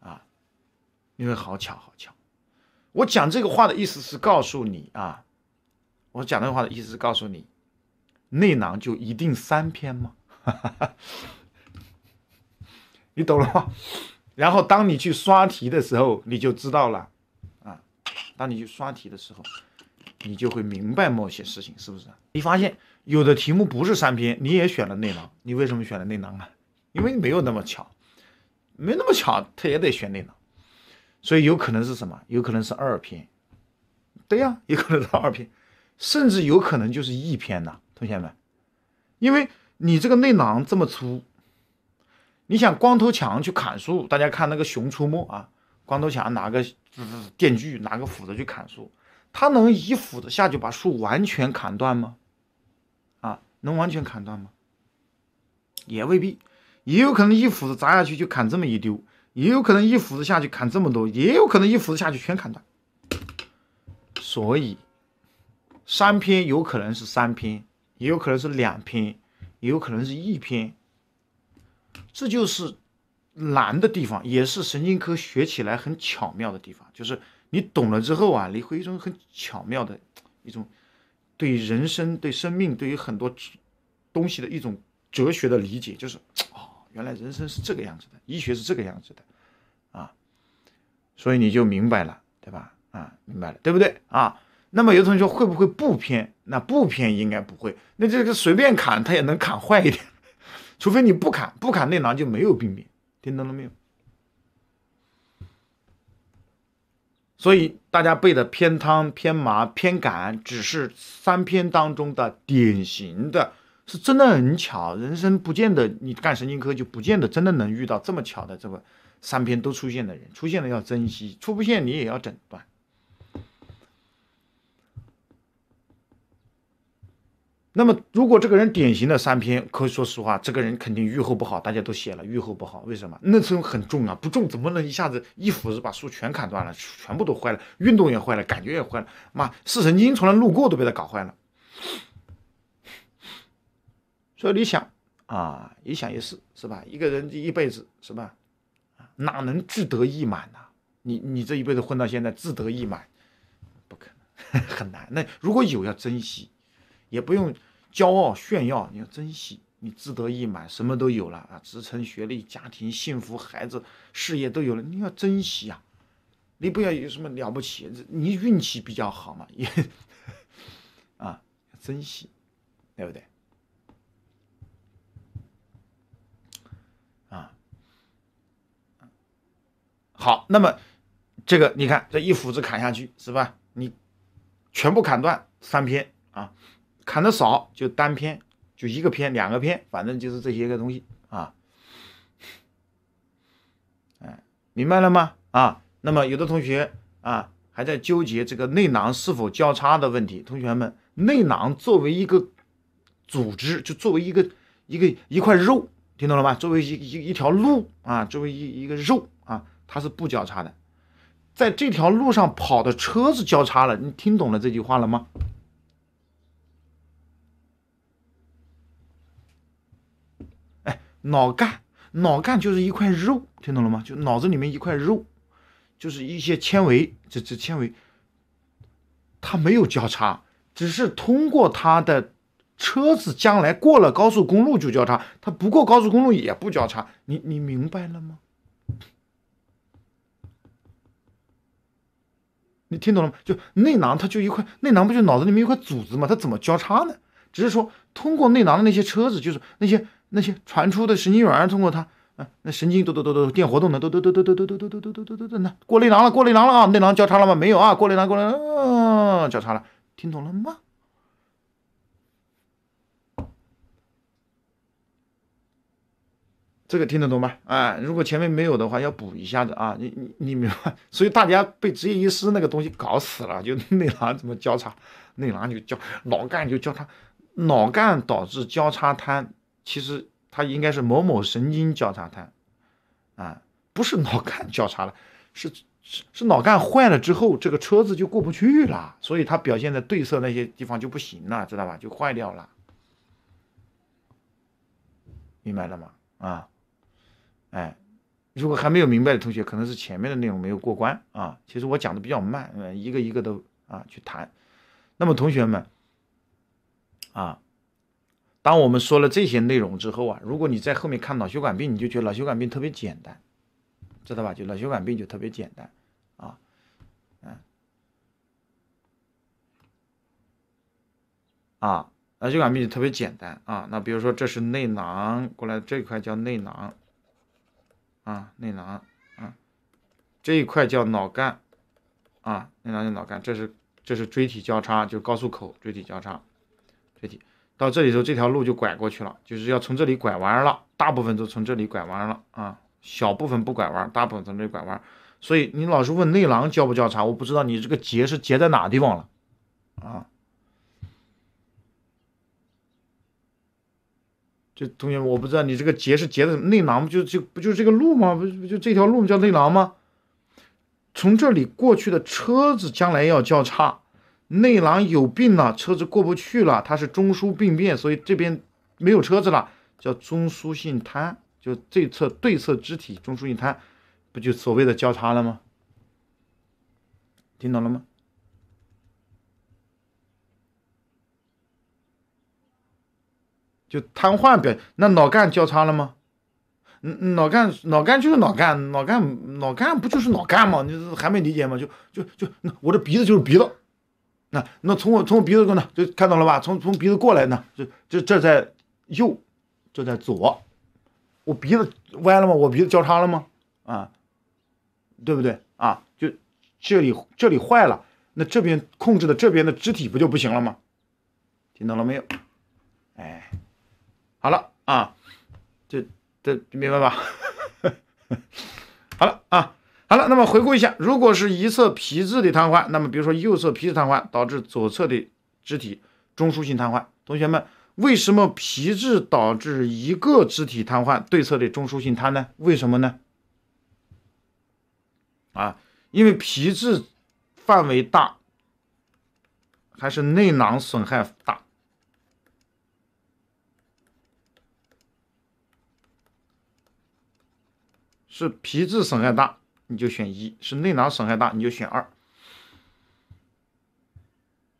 啊，因为好巧，好巧。我讲这个话的意思是告诉你啊，我讲这个话的意思是告诉你。内囊就一定三篇吗？你懂了吗？然后当你去刷题的时候，你就知道了啊。当你去刷题的时候，你就会明白某些事情，是不是？你发现有的题目不是三篇，你也选了内囊，你为什么选了内囊啊？因为你没有那么巧，没那么巧，他也得选内囊。所以有可能是什么？有可能是二篇，对呀，有可能是二篇，甚至有可能就是一篇呢。同学们，因为你这个内囊这么粗，你想光头强去砍树，大家看那个《熊出没》啊，光头强拿个电锯，拿个斧子去砍树，他能一斧子下去把树完全砍断吗？啊，能完全砍断吗？也未必，也有可能一斧子砸下去就砍这么一丢，也有可能一斧子下去砍这么多，也有可能一斧子下去全砍断。所以，三篇有可能是三篇，也有可能是两篇，也有可能是一篇。这就是难的地方，也是神经科学起来很巧妙的地方。就是你懂了之后啊，你会一种很巧妙的一种对人生、对生命、对于很多东西的一种哲学的理解。就是哦，原来人生是这个样子的，医学是这个样子的啊，所以你就明白了，对吧？啊，明白了，对不对？啊。那么有的同学会不会不偏？那不偏应该不会。那这个随便砍它也能砍坏一点，除非你不砍，不砍内囊就没有病变，听懂了没有？所以大家背的偏瘫、偏麻、偏感，只是三篇当中的典型的，是真的很巧。人生不见得你干神经科就不见得真的能遇到这么巧的，这个三篇都出现的人，出现了要珍惜，出不现你也要诊断。那么，如果这个人典型的三篇，可以说实话，这个人肯定预后不好。大家都写了预后不好，为什么？那候很重啊，不重怎么能一下子一斧子把树全砍断了？全部都坏了，运动也坏了，感觉也坏了。妈，视神经从来路过都被他搞坏了。所以你想啊，一想也是是吧？一个人这一辈子是吧，哪能志得意满呢？你你这一辈子混到现在，志得意满，不可能，很难。那如果有，要珍惜。也不用骄傲炫耀，你要珍惜。你志得意满，什么都有了啊，职称、学历、家庭幸福、孩子、事业都有了，你要珍惜啊，你不要有什么了不起，你运气比较好嘛，也啊，珍惜，对不对？啊，好，那么这个你看，这一斧子砍下去是吧？你全部砍断三篇啊！砍的少就单篇，就一个篇、两个篇，反正就是这些个东西啊。哎，明白了吗？啊，那么有的同学啊还在纠结这个内囊是否交叉的问题。同学们，内囊作为一个组织，就作为一个一个一块肉，听懂了吗？作为一一一条路啊，作为一一个肉啊，它是不交叉的。在这条路上跑的车子交叉了，你听懂了这句话了吗？脑干，脑干就是一块肉，听懂了吗？就脑子里面一块肉，就是一些纤维，这这纤维，它没有交叉，只是通过它的车子将来过了高速公路就交叉，它不过高速公路也不交叉，你你明白了吗？你听懂了吗？就内囊，它就一块，内囊不就脑子里面一块组织吗？它怎么交叉呢？只是说通过内囊的那些车子，就是那些。那些传出的神经元通过它，啊，那神经嘟嘟嘟嘟电活动的，嘟嘟嘟嘟嘟嘟嘟嘟嘟嘟嘟嘟，那过内囊了，过内囊了啊！内囊交叉了吗？没有啊，过内囊过来了，交叉了，听懂了吗？这个听得懂吗？哎，如果前面没有的话，要补一下子啊！你你你明白？所以大家被执业医师那个东西搞死了，就内囊怎么交叉？内囊就交，脑干就交叉，脑干导致交叉瘫。其实他应该是某某神经交叉瘫，啊，不是脑干交叉了，是是是脑干坏了之后，这个车子就过不去了，所以他表现在对侧那些地方就不行了，知道吧？就坏掉了，明白了吗？啊，哎，如果还没有明白的同学，可能是前面的内容没有过关啊。其实我讲的比较慢，嗯，一个一个的啊去谈。那么同学们，啊。当我们说了这些内容之后啊，如果你在后面看脑血管病，你就觉得脑血管病特别简单，知道吧？就脑血管病就特别简单啊，嗯，啊，脑血管病就特别简单啊。那比如说，这是内囊过来这一块叫内囊啊，内囊啊，这一块叫脑干啊，内囊叫脑干，这是这是椎体交叉，就高速口椎体交叉，椎体。到这里头，这条路就拐过去了，就是要从这里拐弯了。大部分都从这里拐弯了啊，小部分不拐弯，大部分从这里拐弯。所以你老是问内廊交不交叉，我不知道你这个结是结在哪地方了啊。就同学们，我不知道你这个结是结的内廊不就就不就是这个路吗？不不就这条路叫内廊吗？从这里过去的车子将来要交叉。内囊有病了，车子过不去了。它是中枢病变，所以这边没有车子了，叫中枢性瘫。就这侧对侧肢体中枢性瘫，不就所谓的交叉了吗？听懂了吗？就瘫痪表，那脑干交叉了吗？嗯，脑干，脑干就是脑干，脑干，脑干不就是脑干吗？你还没理解吗？就就就，我这鼻子就是鼻子。那那从我从我鼻子过呢，就看到了吧？从从鼻子过来呢，就就这在右，这在左。我鼻子歪了吗？我鼻子交叉了吗？啊，对不对啊？就这里这里坏了，那这边控制的这边的肢体不就不行了吗？听懂了没有？哎，好了啊，这这明白吧？好了啊。好了，那么回顾一下，如果是一侧皮质的瘫痪，那么比如说右侧皮质瘫痪导致左侧的肢体中枢性瘫痪，同学们，为什么皮质导致一个肢体瘫痪对侧的中枢性瘫呢？为什么呢？啊，因为皮质范围大，还是内囊损害大？是皮质损害大。你就选一是内囊损害大，你就选二。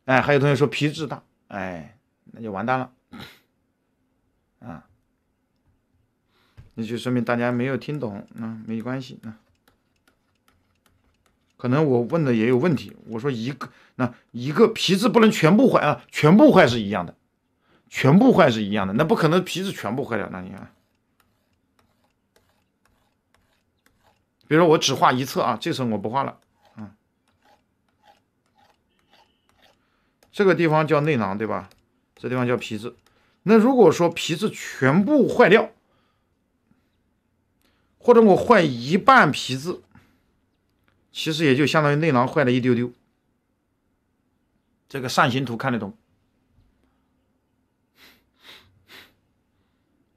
哎，还有同学说皮质大，哎，那就完蛋了。啊，那就说明大家没有听懂啊，没关系啊，可能我问的也有问题。我说一个，那一个皮质不能全部坏啊，全部坏是一样的，全部坏是一样的，那不可能皮质全部坏掉，那你啊。比如说我只画一侧啊，这层我不画了，嗯，这个地方叫内囊，对吧？这地方叫皮质。那如果说皮质全部坏掉，或者我坏一半皮质，其实也就相当于内囊坏了一丢丢。这个扇形图看得懂？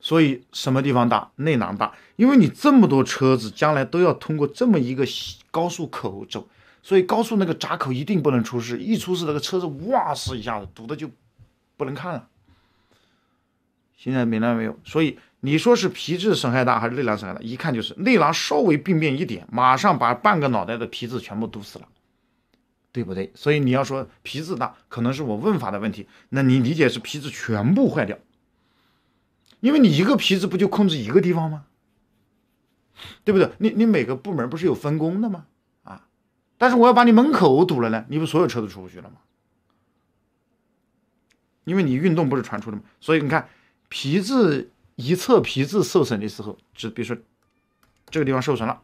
所以什么地方大？内囊大。因为你这么多车子将来都要通过这么一个高速口走，所以高速那个闸口一定不能出事。一出事，那个车子哇塞一下子堵的就不能看了。现在明白没有，所以你说是皮质损害大还是内囊损害大？一看就是内囊稍微病变一点，马上把半个脑袋的皮质全部堵死了，对不对？所以你要说皮质大，可能是我问法的问题。那你理解是皮质全部坏掉，因为你一个皮质不就控制一个地方吗？对不对？你你每个部门不是有分工的吗？啊，但是我要把你门口堵了呢，你不所有车都出不去了吗？因为你运动不是传出的吗？所以你看，皮质一侧皮质受损的时候，只比如说这个地方受损了，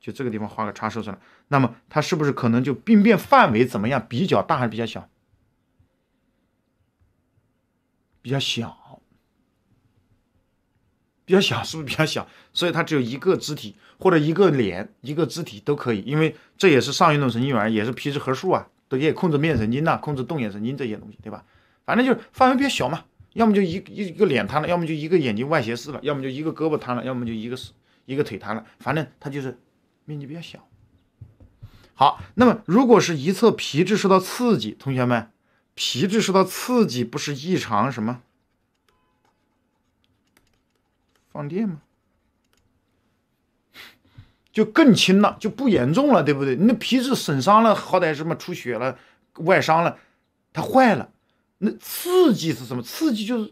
就这个地方画个叉受损了，那么它是不是可能就病变范围怎么样比较大还是比较小？比较小。比较小，是不是比较小？所以它只有一个肢体或者一个脸，一个肢体都可以，因为这也是上运动神经元，也是皮质核素啊，都也控制面神经呐，控制动眼神经这些东西，对吧？反正就是范围比较小嘛，要么就一一个脸瘫了，要么就一个眼睛外斜视了，要么就一个胳膊瘫了，要么就一个一个腿瘫了，反正它就是面积比较小。好，那么如果是一侧皮质受到刺激，同学们，皮质受到刺激不是异常什么？放电吗？就更轻了，就不严重了，对不对？那皮质损伤了，好歹什么出血了、外伤了，它坏了，那刺激是什么？刺激就是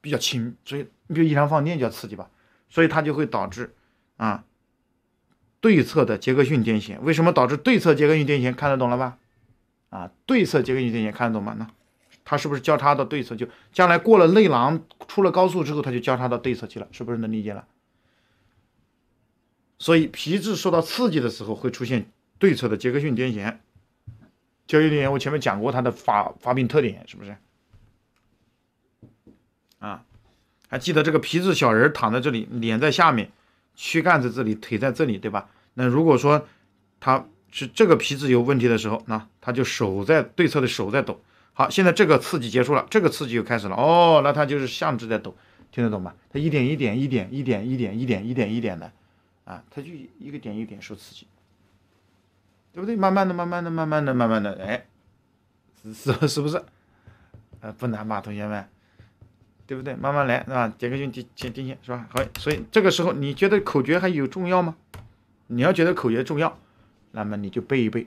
比较轻，所以你比如异常放电叫刺激吧，所以它就会导致啊对侧的杰克逊癫痫。为什么导致对侧杰克逊癫痫？看得懂了吧？啊，对侧杰克逊癫痫看得懂吗？那？它是不是交叉到对侧？就将来过了内廊，出了高速之后，它就交叉到对侧去了，是不是能理解了？所以皮质受到刺激的时候会出现对侧的杰克逊癫痫。杰克逊癫痫我前面讲过它的发发病特点，是不是？啊，还记得这个皮质小人躺在这里，脸在下面，躯干在这里，腿在这里，对吧？那如果说他是这个皮质有问题的时候，那他就手在对侧的手在抖。好，现在这个刺激结束了，这个刺激又开始了哦，那它就是相纸在抖，听得懂吧？它一点一点一点一点一点一点一点一点的啊，它就一个点一点受刺激，对不对？慢慢的、慢慢的、慢慢的、慢慢的，哎，是是不是？呃，不难吧，同学们，对不对？慢慢来是吧？点个军提先提醒是吧？好，所以这个时候你觉得口诀还有重要吗？你要觉得口诀重要，那么你就背一背，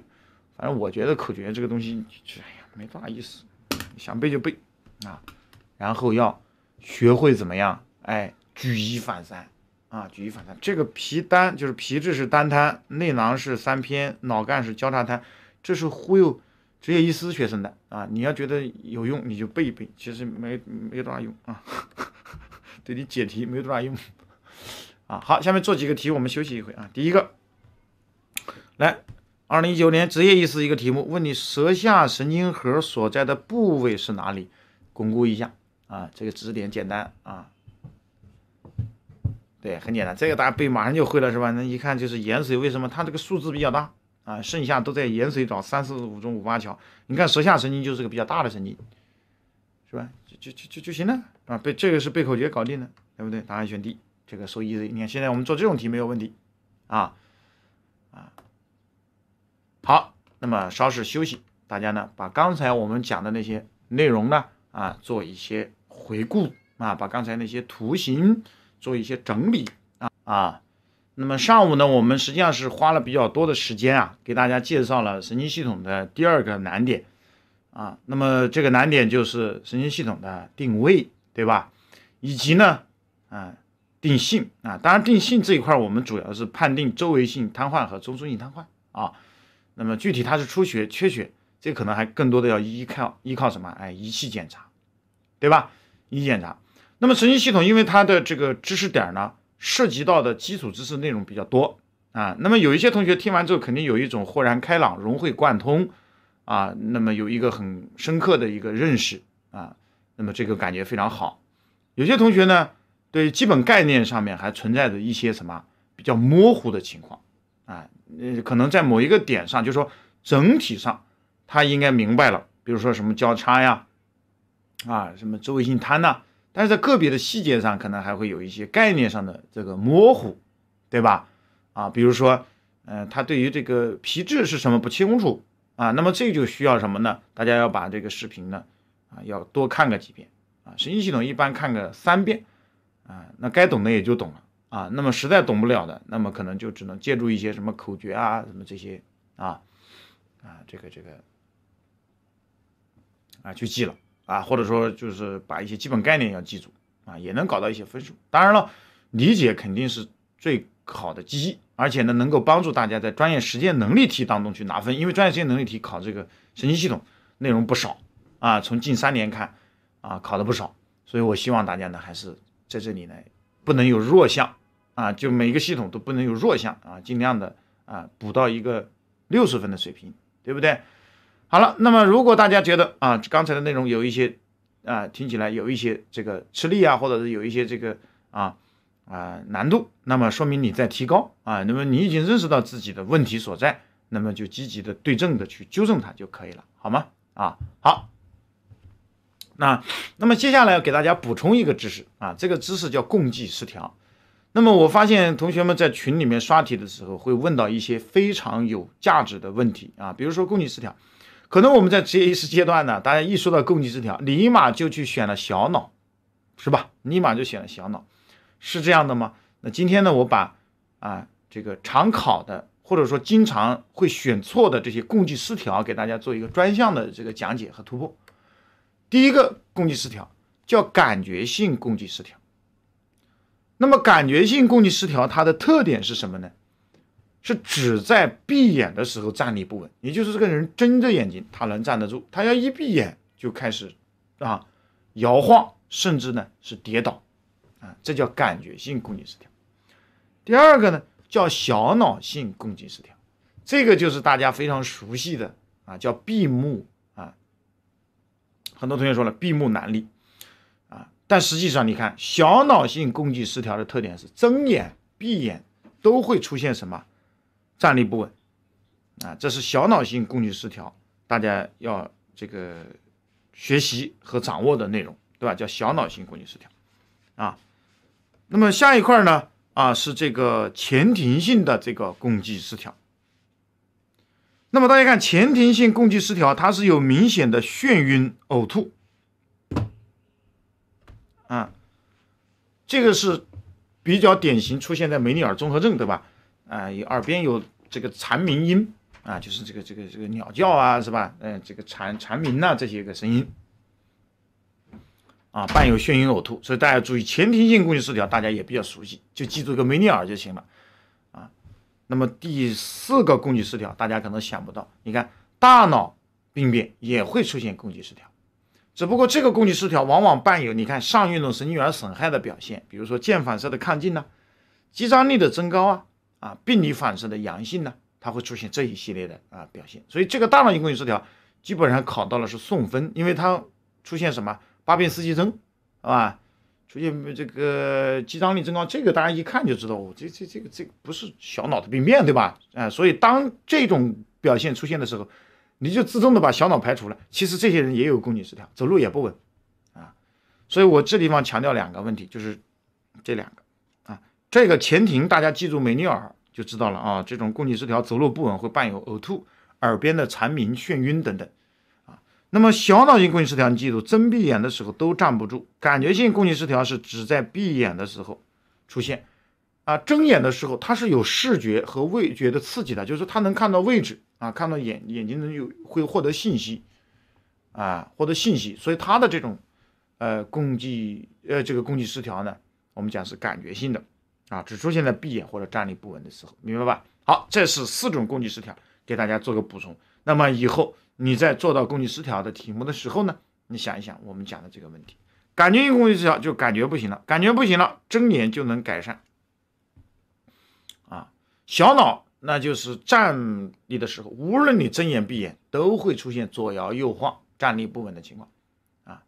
反正我觉得口诀这个东西，哎呀。没多大意思，想背就背啊，然后要学会怎么样，哎，举一反三啊，举一反三。这个皮单就是皮质是单瘫，内囊是三偏，脑干是交叉瘫，这是忽悠职业医师学生的啊。你要觉得有用，你就背一背，其实没没多大用啊，对你解题没多大用啊。好，下面做几个题，我们休息一会啊。第一个，来。二零一九年职业医师一个题目，问你舌下神经核所在的部位是哪里？巩固一下啊，这个知识点简单啊，对，很简单，这个大家背马上就会了是吧？那一看就是盐水，为什么它这个数字比较大啊？剩下都在盐水找三四五中五八桥，你看舌下神经就是个比较大的神经，是吧？就就就就就行了啊，背这个是背口诀搞定的，对不对？答案选 D，这个 easy。你看现在我们做这种题没有问题啊。好，那么稍事休息，大家呢把刚才我们讲的那些内容呢啊做一些回顾啊，把刚才那些图形做一些整理啊啊。那么上午呢，我们实际上是花了比较多的时间啊，给大家介绍了神经系统的第二个难点啊。那么这个难点就是神经系统的定位，对吧？以及呢啊定性啊，当然定性这一块我们主要是判定周围性瘫痪和中枢性瘫痪啊。那么具体它是出血、缺血，这可能还更多的要依靠依靠什么？哎，仪器检查，对吧？仪器检查。那么神经系统，因为它的这个知识点呢，涉及到的基础知识内容比较多啊。那么有一些同学听完之后，肯定有一种豁然开朗、融会贯通啊，那么有一个很深刻的一个认识啊。那么这个感觉非常好。有些同学呢，对基本概念上面还存在着一些什么比较模糊的情况啊。呃，可能在某一个点上，就说整体上他应该明白了，比如说什么交叉呀，啊，什么周围性瘫呐，但是在个别的细节上，可能还会有一些概念上的这个模糊，对吧？啊，比如说，嗯，他对于这个皮质是什么不清楚啊，那么这就需要什么呢？大家要把这个视频呢，啊，要多看个几遍啊，神经系统一般看个三遍啊，那该懂的也就懂了。啊，那么实在懂不了的，那么可能就只能借助一些什么口诀啊，什么这些啊，啊，这个这个，啊，去记了啊，或者说就是把一些基本概念要记住啊，也能搞到一些分数。当然了，理解肯定是最好的记忆，而且呢，能够帮助大家在专业实践能力题当中去拿分，因为专业实践能力题考这个神经系统内容不少啊，从近三年看啊，考的不少，所以我希望大家呢，还是在这里呢，不能有弱项。啊，就每一个系统都不能有弱项啊，尽量的啊补到一个六十分的水平，对不对？好了，那么如果大家觉得啊刚才的内容有一些啊听起来有一些这个吃力啊，或者是有一些这个啊啊难度，那么说明你在提高啊，那么你已经认识到自己的问题所在，那么就积极的对症的去纠正它就可以了，好吗？啊，好。那那么接下来要给大家补充一个知识啊，这个知识叫共济失调。那么我发现同学们在群里面刷题的时候，会问到一些非常有价值的问题啊，比如说供给失调，可能我们在职业医师阶段呢，大家一说到供给失调，立马就去选了小脑，是吧？立马就选了小脑，是这样的吗？那今天呢，我把啊这个常考的或者说经常会选错的这些供给失调给大家做一个专项的这个讲解和突破。第一个供给失调叫感觉性供给失调。那么感觉性供济失调，它的特点是什么呢？是只在闭眼的时候站立不稳，也就是这个人睁着眼睛他能站得住，他要一闭眼就开始啊摇晃，甚至呢是跌倒，啊，这叫感觉性供济失调。第二个呢叫小脑性供济失调，这个就是大家非常熟悉的啊，叫闭目啊，很多同学说了闭目难立。但实际上，你看小脑性供给失调的特点是睁眼闭眼都会出现什么站立不稳啊？这是小脑性供给失调，大家要这个学习和掌握的内容，对吧？叫小脑性供给失调啊。那么下一块呢啊是这个前庭性的这个供给失调。那么大家看前庭性供给失调，它是有明显的眩晕、呕吐。啊，这个是比较典型出现在梅尼尔综合症，对吧？啊，耳边有这个蝉鸣音啊，就是这个这个这个鸟叫啊，是吧？嗯，这个蝉蝉鸣呐这些个声音啊，伴有眩晕呕吐，所以大家注意前庭性供气失调，大家也比较熟悉，就记住一个梅尼尔就行了啊。那么第四个供给失调，大家可能想不到，你看大脑病变也会出现供给失调。只不过这个供给失调往往伴有你看上运动神经元损害的表现，比如说腱反射的亢进呢，肌张力的增高啊，啊病理反射的阳性呢，它会出现这一系列的啊表现。所以这个大脑性供给失调基本上考到了是送分，因为它出现什么八变四肌增，啊，吧，出现这个肌张力增高，这个大家一看就知道，这这这个这个不是小脑的病变对吧？哎，所以当这种表现出现的时候。你就自动的把小脑排除了，其实这些人也有供给失调，走路也不稳，啊，所以我这地方强调两个问题，就是这两个，啊，这个前庭大家记住美尼尔就知道了啊，这种供给失调走路不稳会伴有呕吐、耳边的蝉鸣、眩晕等等，啊，那么小脑型供血失调，你记住睁闭眼的时候都站不住，感觉性供给失调是只在闭眼的时候出现，啊，睁眼的时候它是有视觉和味觉的刺激的，就是它能看到位置。啊，看到眼眼睛能有会获得信息，啊，获得信息，所以他的这种，呃，共济呃，这个共济失调呢，我们讲是感觉性的，啊，只出现在闭眼或者站立不稳的时候，明白吧？好，这是四种供济失调，给大家做个补充。那么以后你在做到供济失调的题目的时候呢，你想一想我们讲的这个问题，感觉性供济失调就感觉不行了，感觉不行了，睁眼就能改善，啊，小脑。那就是站立的时候，无论你睁眼闭眼，都会出现左摇右晃、站立不稳的情况，啊，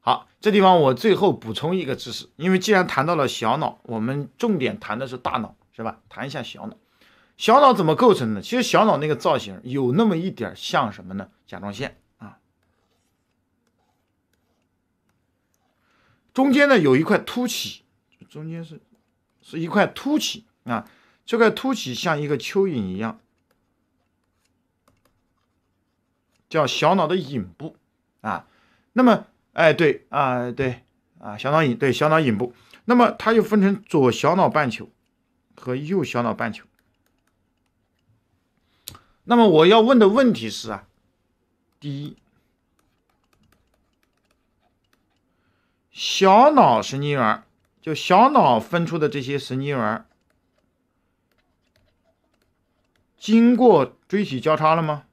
好，这地方我最后补充一个知识，因为既然谈到了小脑，我们重点谈的是大脑，是吧？谈一下小脑，小脑怎么构成的？其实小脑那个造型有那么一点像什么呢？甲状腺啊，中间呢有一块凸起，中间是是一块凸起啊。这个凸起像一个蚯蚓一样，叫小脑的隐部啊。那么，哎，对啊，对啊，小脑隐对小脑隐部。那么，它又分成左小脑半球和右小脑半球。那么，我要问的问题是啊，第一，小脑神经元，就小脑分出的这些神经元。经过椎体交叉了吗？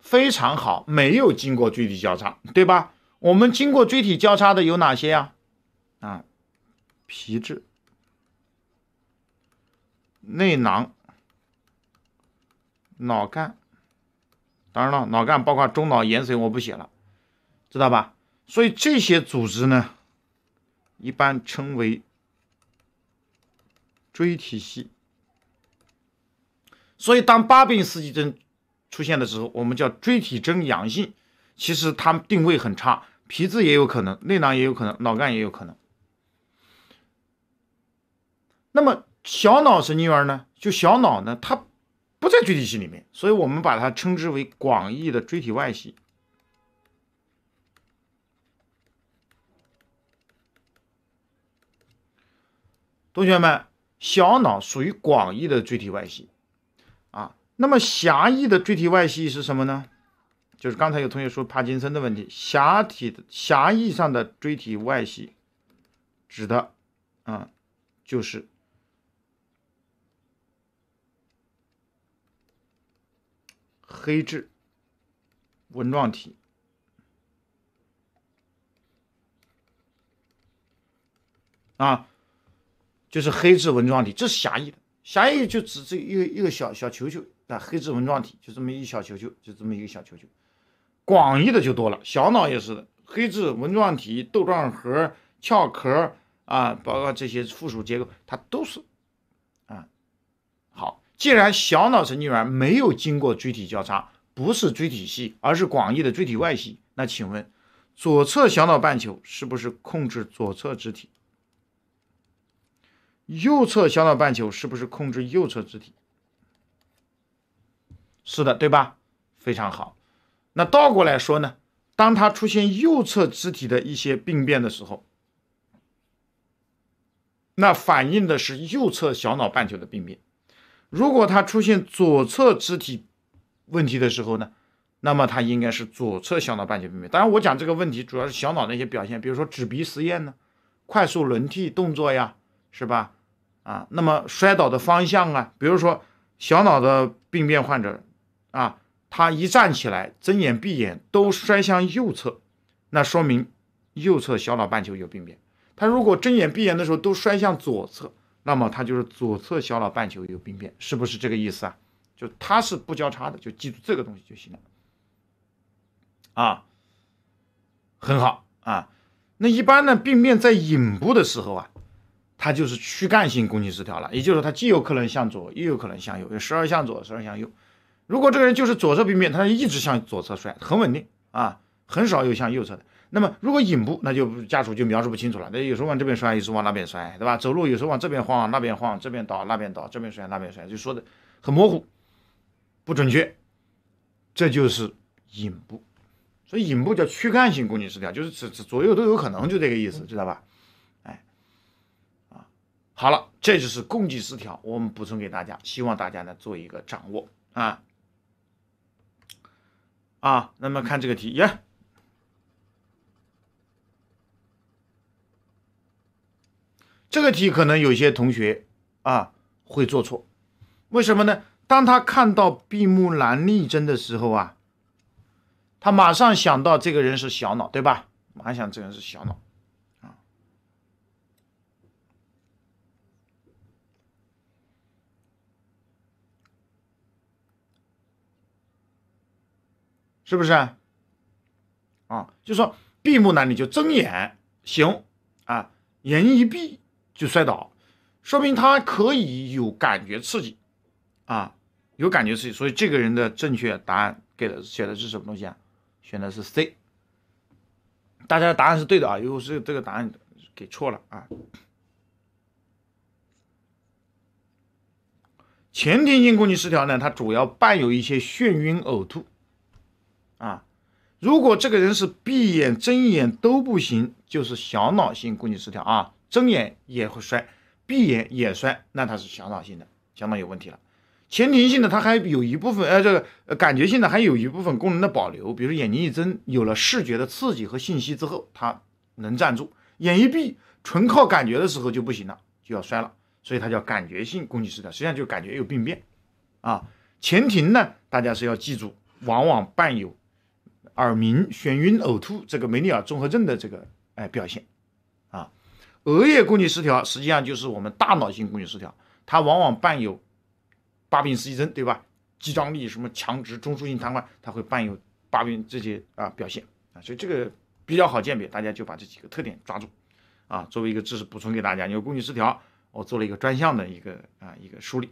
非常好，没有经过椎体交叉，对吧？我们经过椎体交叉的有哪些呀？啊，皮质、内囊、脑干。当然了，脑干包括中脑、延髓，我不写了，知道吧？所以这些组织呢，一般称为椎体系。所以当巴宾斯基症出现的时候，我们叫椎体征阳性。其实它定位很差，皮质也有可能，内囊也有可能，脑干也有可能。那么小脑神经元呢？就小脑呢，它。不在椎体系里面，所以我们把它称之为广义的椎体外系。同学们，小脑属于广义的椎体外系啊。那么狭义的椎体外系是什么呢？就是刚才有同学说帕金森的问题，狭体的狭义上的椎体外系，指的，啊，就是。黑痣纹状体啊，就是黑痣纹状体，这是狭义的。狭义就指这一个一个小小球球啊，黑痣纹状体就这么一小球球，就这么一个小球球。广义的就多了，小脑也是的，黑痣纹状体、豆状核、壳壳啊，包括这些附属结构，它都是。既然小脑神经元没有经过锥体交叉，不是锥体系，而是广义的锥体外系，那请问，左侧小脑半球是不是控制左侧肢体？右侧小脑半球是不是控制右侧肢体？是的，对吧？非常好。那倒过来说呢？当它出现右侧肢体的一些病变的时候，那反映的是右侧小脑半球的病变。如果他出现左侧肢体问题的时候呢，那么他应该是左侧小脑半球病变。当然，我讲这个问题主要是小脑的一些表现，比如说指鼻实验呢，快速轮替动作呀，是吧？啊，那么摔倒的方向啊，比如说小脑的病变患者啊，他一站起来，睁眼闭眼都摔向右侧，那说明右侧小脑半球有病变。他如果睁眼闭眼的时候都摔向左侧。那么他就是左侧小脑半球有病变，是不是这个意思啊？就它是不交叉的，就记住这个东西就行了。啊，很好啊。那一般呢，病变在隐部的时候啊，它就是躯干性攻击失调了，也就是说它既有可能向左，又有可能向右，有十二向左，十二向右。如果这个人就是左侧病变，他一直向左侧摔，很稳定啊，很少有向右侧的。那么，如果引部，那就家属就描述不清楚了。那有时候往这边摔，有时候往那边摔，对吧？走路有时候往这边晃，那边晃，这边倒，那边倒，这边摔，那边摔，就说的很模糊，不准确。这就是影部，所以影部叫躯干性宫颈失调，就是左左右都有可能，就这个意思，知道吧？哎，啊，好了，这就是供给失调，我们补充给大家，希望大家呢做一个掌握啊啊。那么看这个题，耶。这个题可能有些同学啊会做错，为什么呢？当他看到闭目难力争的时候啊，他马上想到这个人是小脑，对吧？马上想这个人是小脑，啊，是不是？啊，就说闭目难，你就睁眼行啊，眼一闭。就摔倒，说明他可以有感觉刺激，啊，有感觉刺激，所以这个人的正确答案给的写的是什么东西啊？选的是 C。大家的答案是对的啊，如果是这个答案给错了啊。前庭性供气失调呢，它主要伴有一些眩晕、呕吐，啊，如果这个人是闭眼、睁眼都不行，就是小脑性供气失调啊。睁眼也会摔，闭眼也摔，那它是相脑性的，相当有问题了。前庭性的它还有一部分，呃，这个感觉性的还有一部分功能的保留，比如眼睛一睁有了视觉的刺激和信息之后，它能站住；眼一闭纯靠感觉的时候就不行了，就要摔了。所以它叫感觉性攻击失调，实际上就感觉有病变。啊，前庭呢，大家是要记住，往往伴有耳鸣、眩晕、呕吐，这个梅尼尔综合症的这个哎表现。额叶供血失调实际上就是我们大脑性供血失调，它往往伴有发病实习生对吧？肌张力什么强直、中枢性瘫痪，它会伴有发病这些啊表现啊，所以这个比较好鉴别，大家就把这几个特点抓住啊，作为一个知识补充给大家。因为供给失调，我做了一个专项的一个啊一个梳理。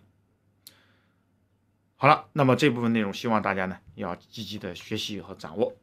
好了，那么这部分内容希望大家呢要积极的学习和掌握。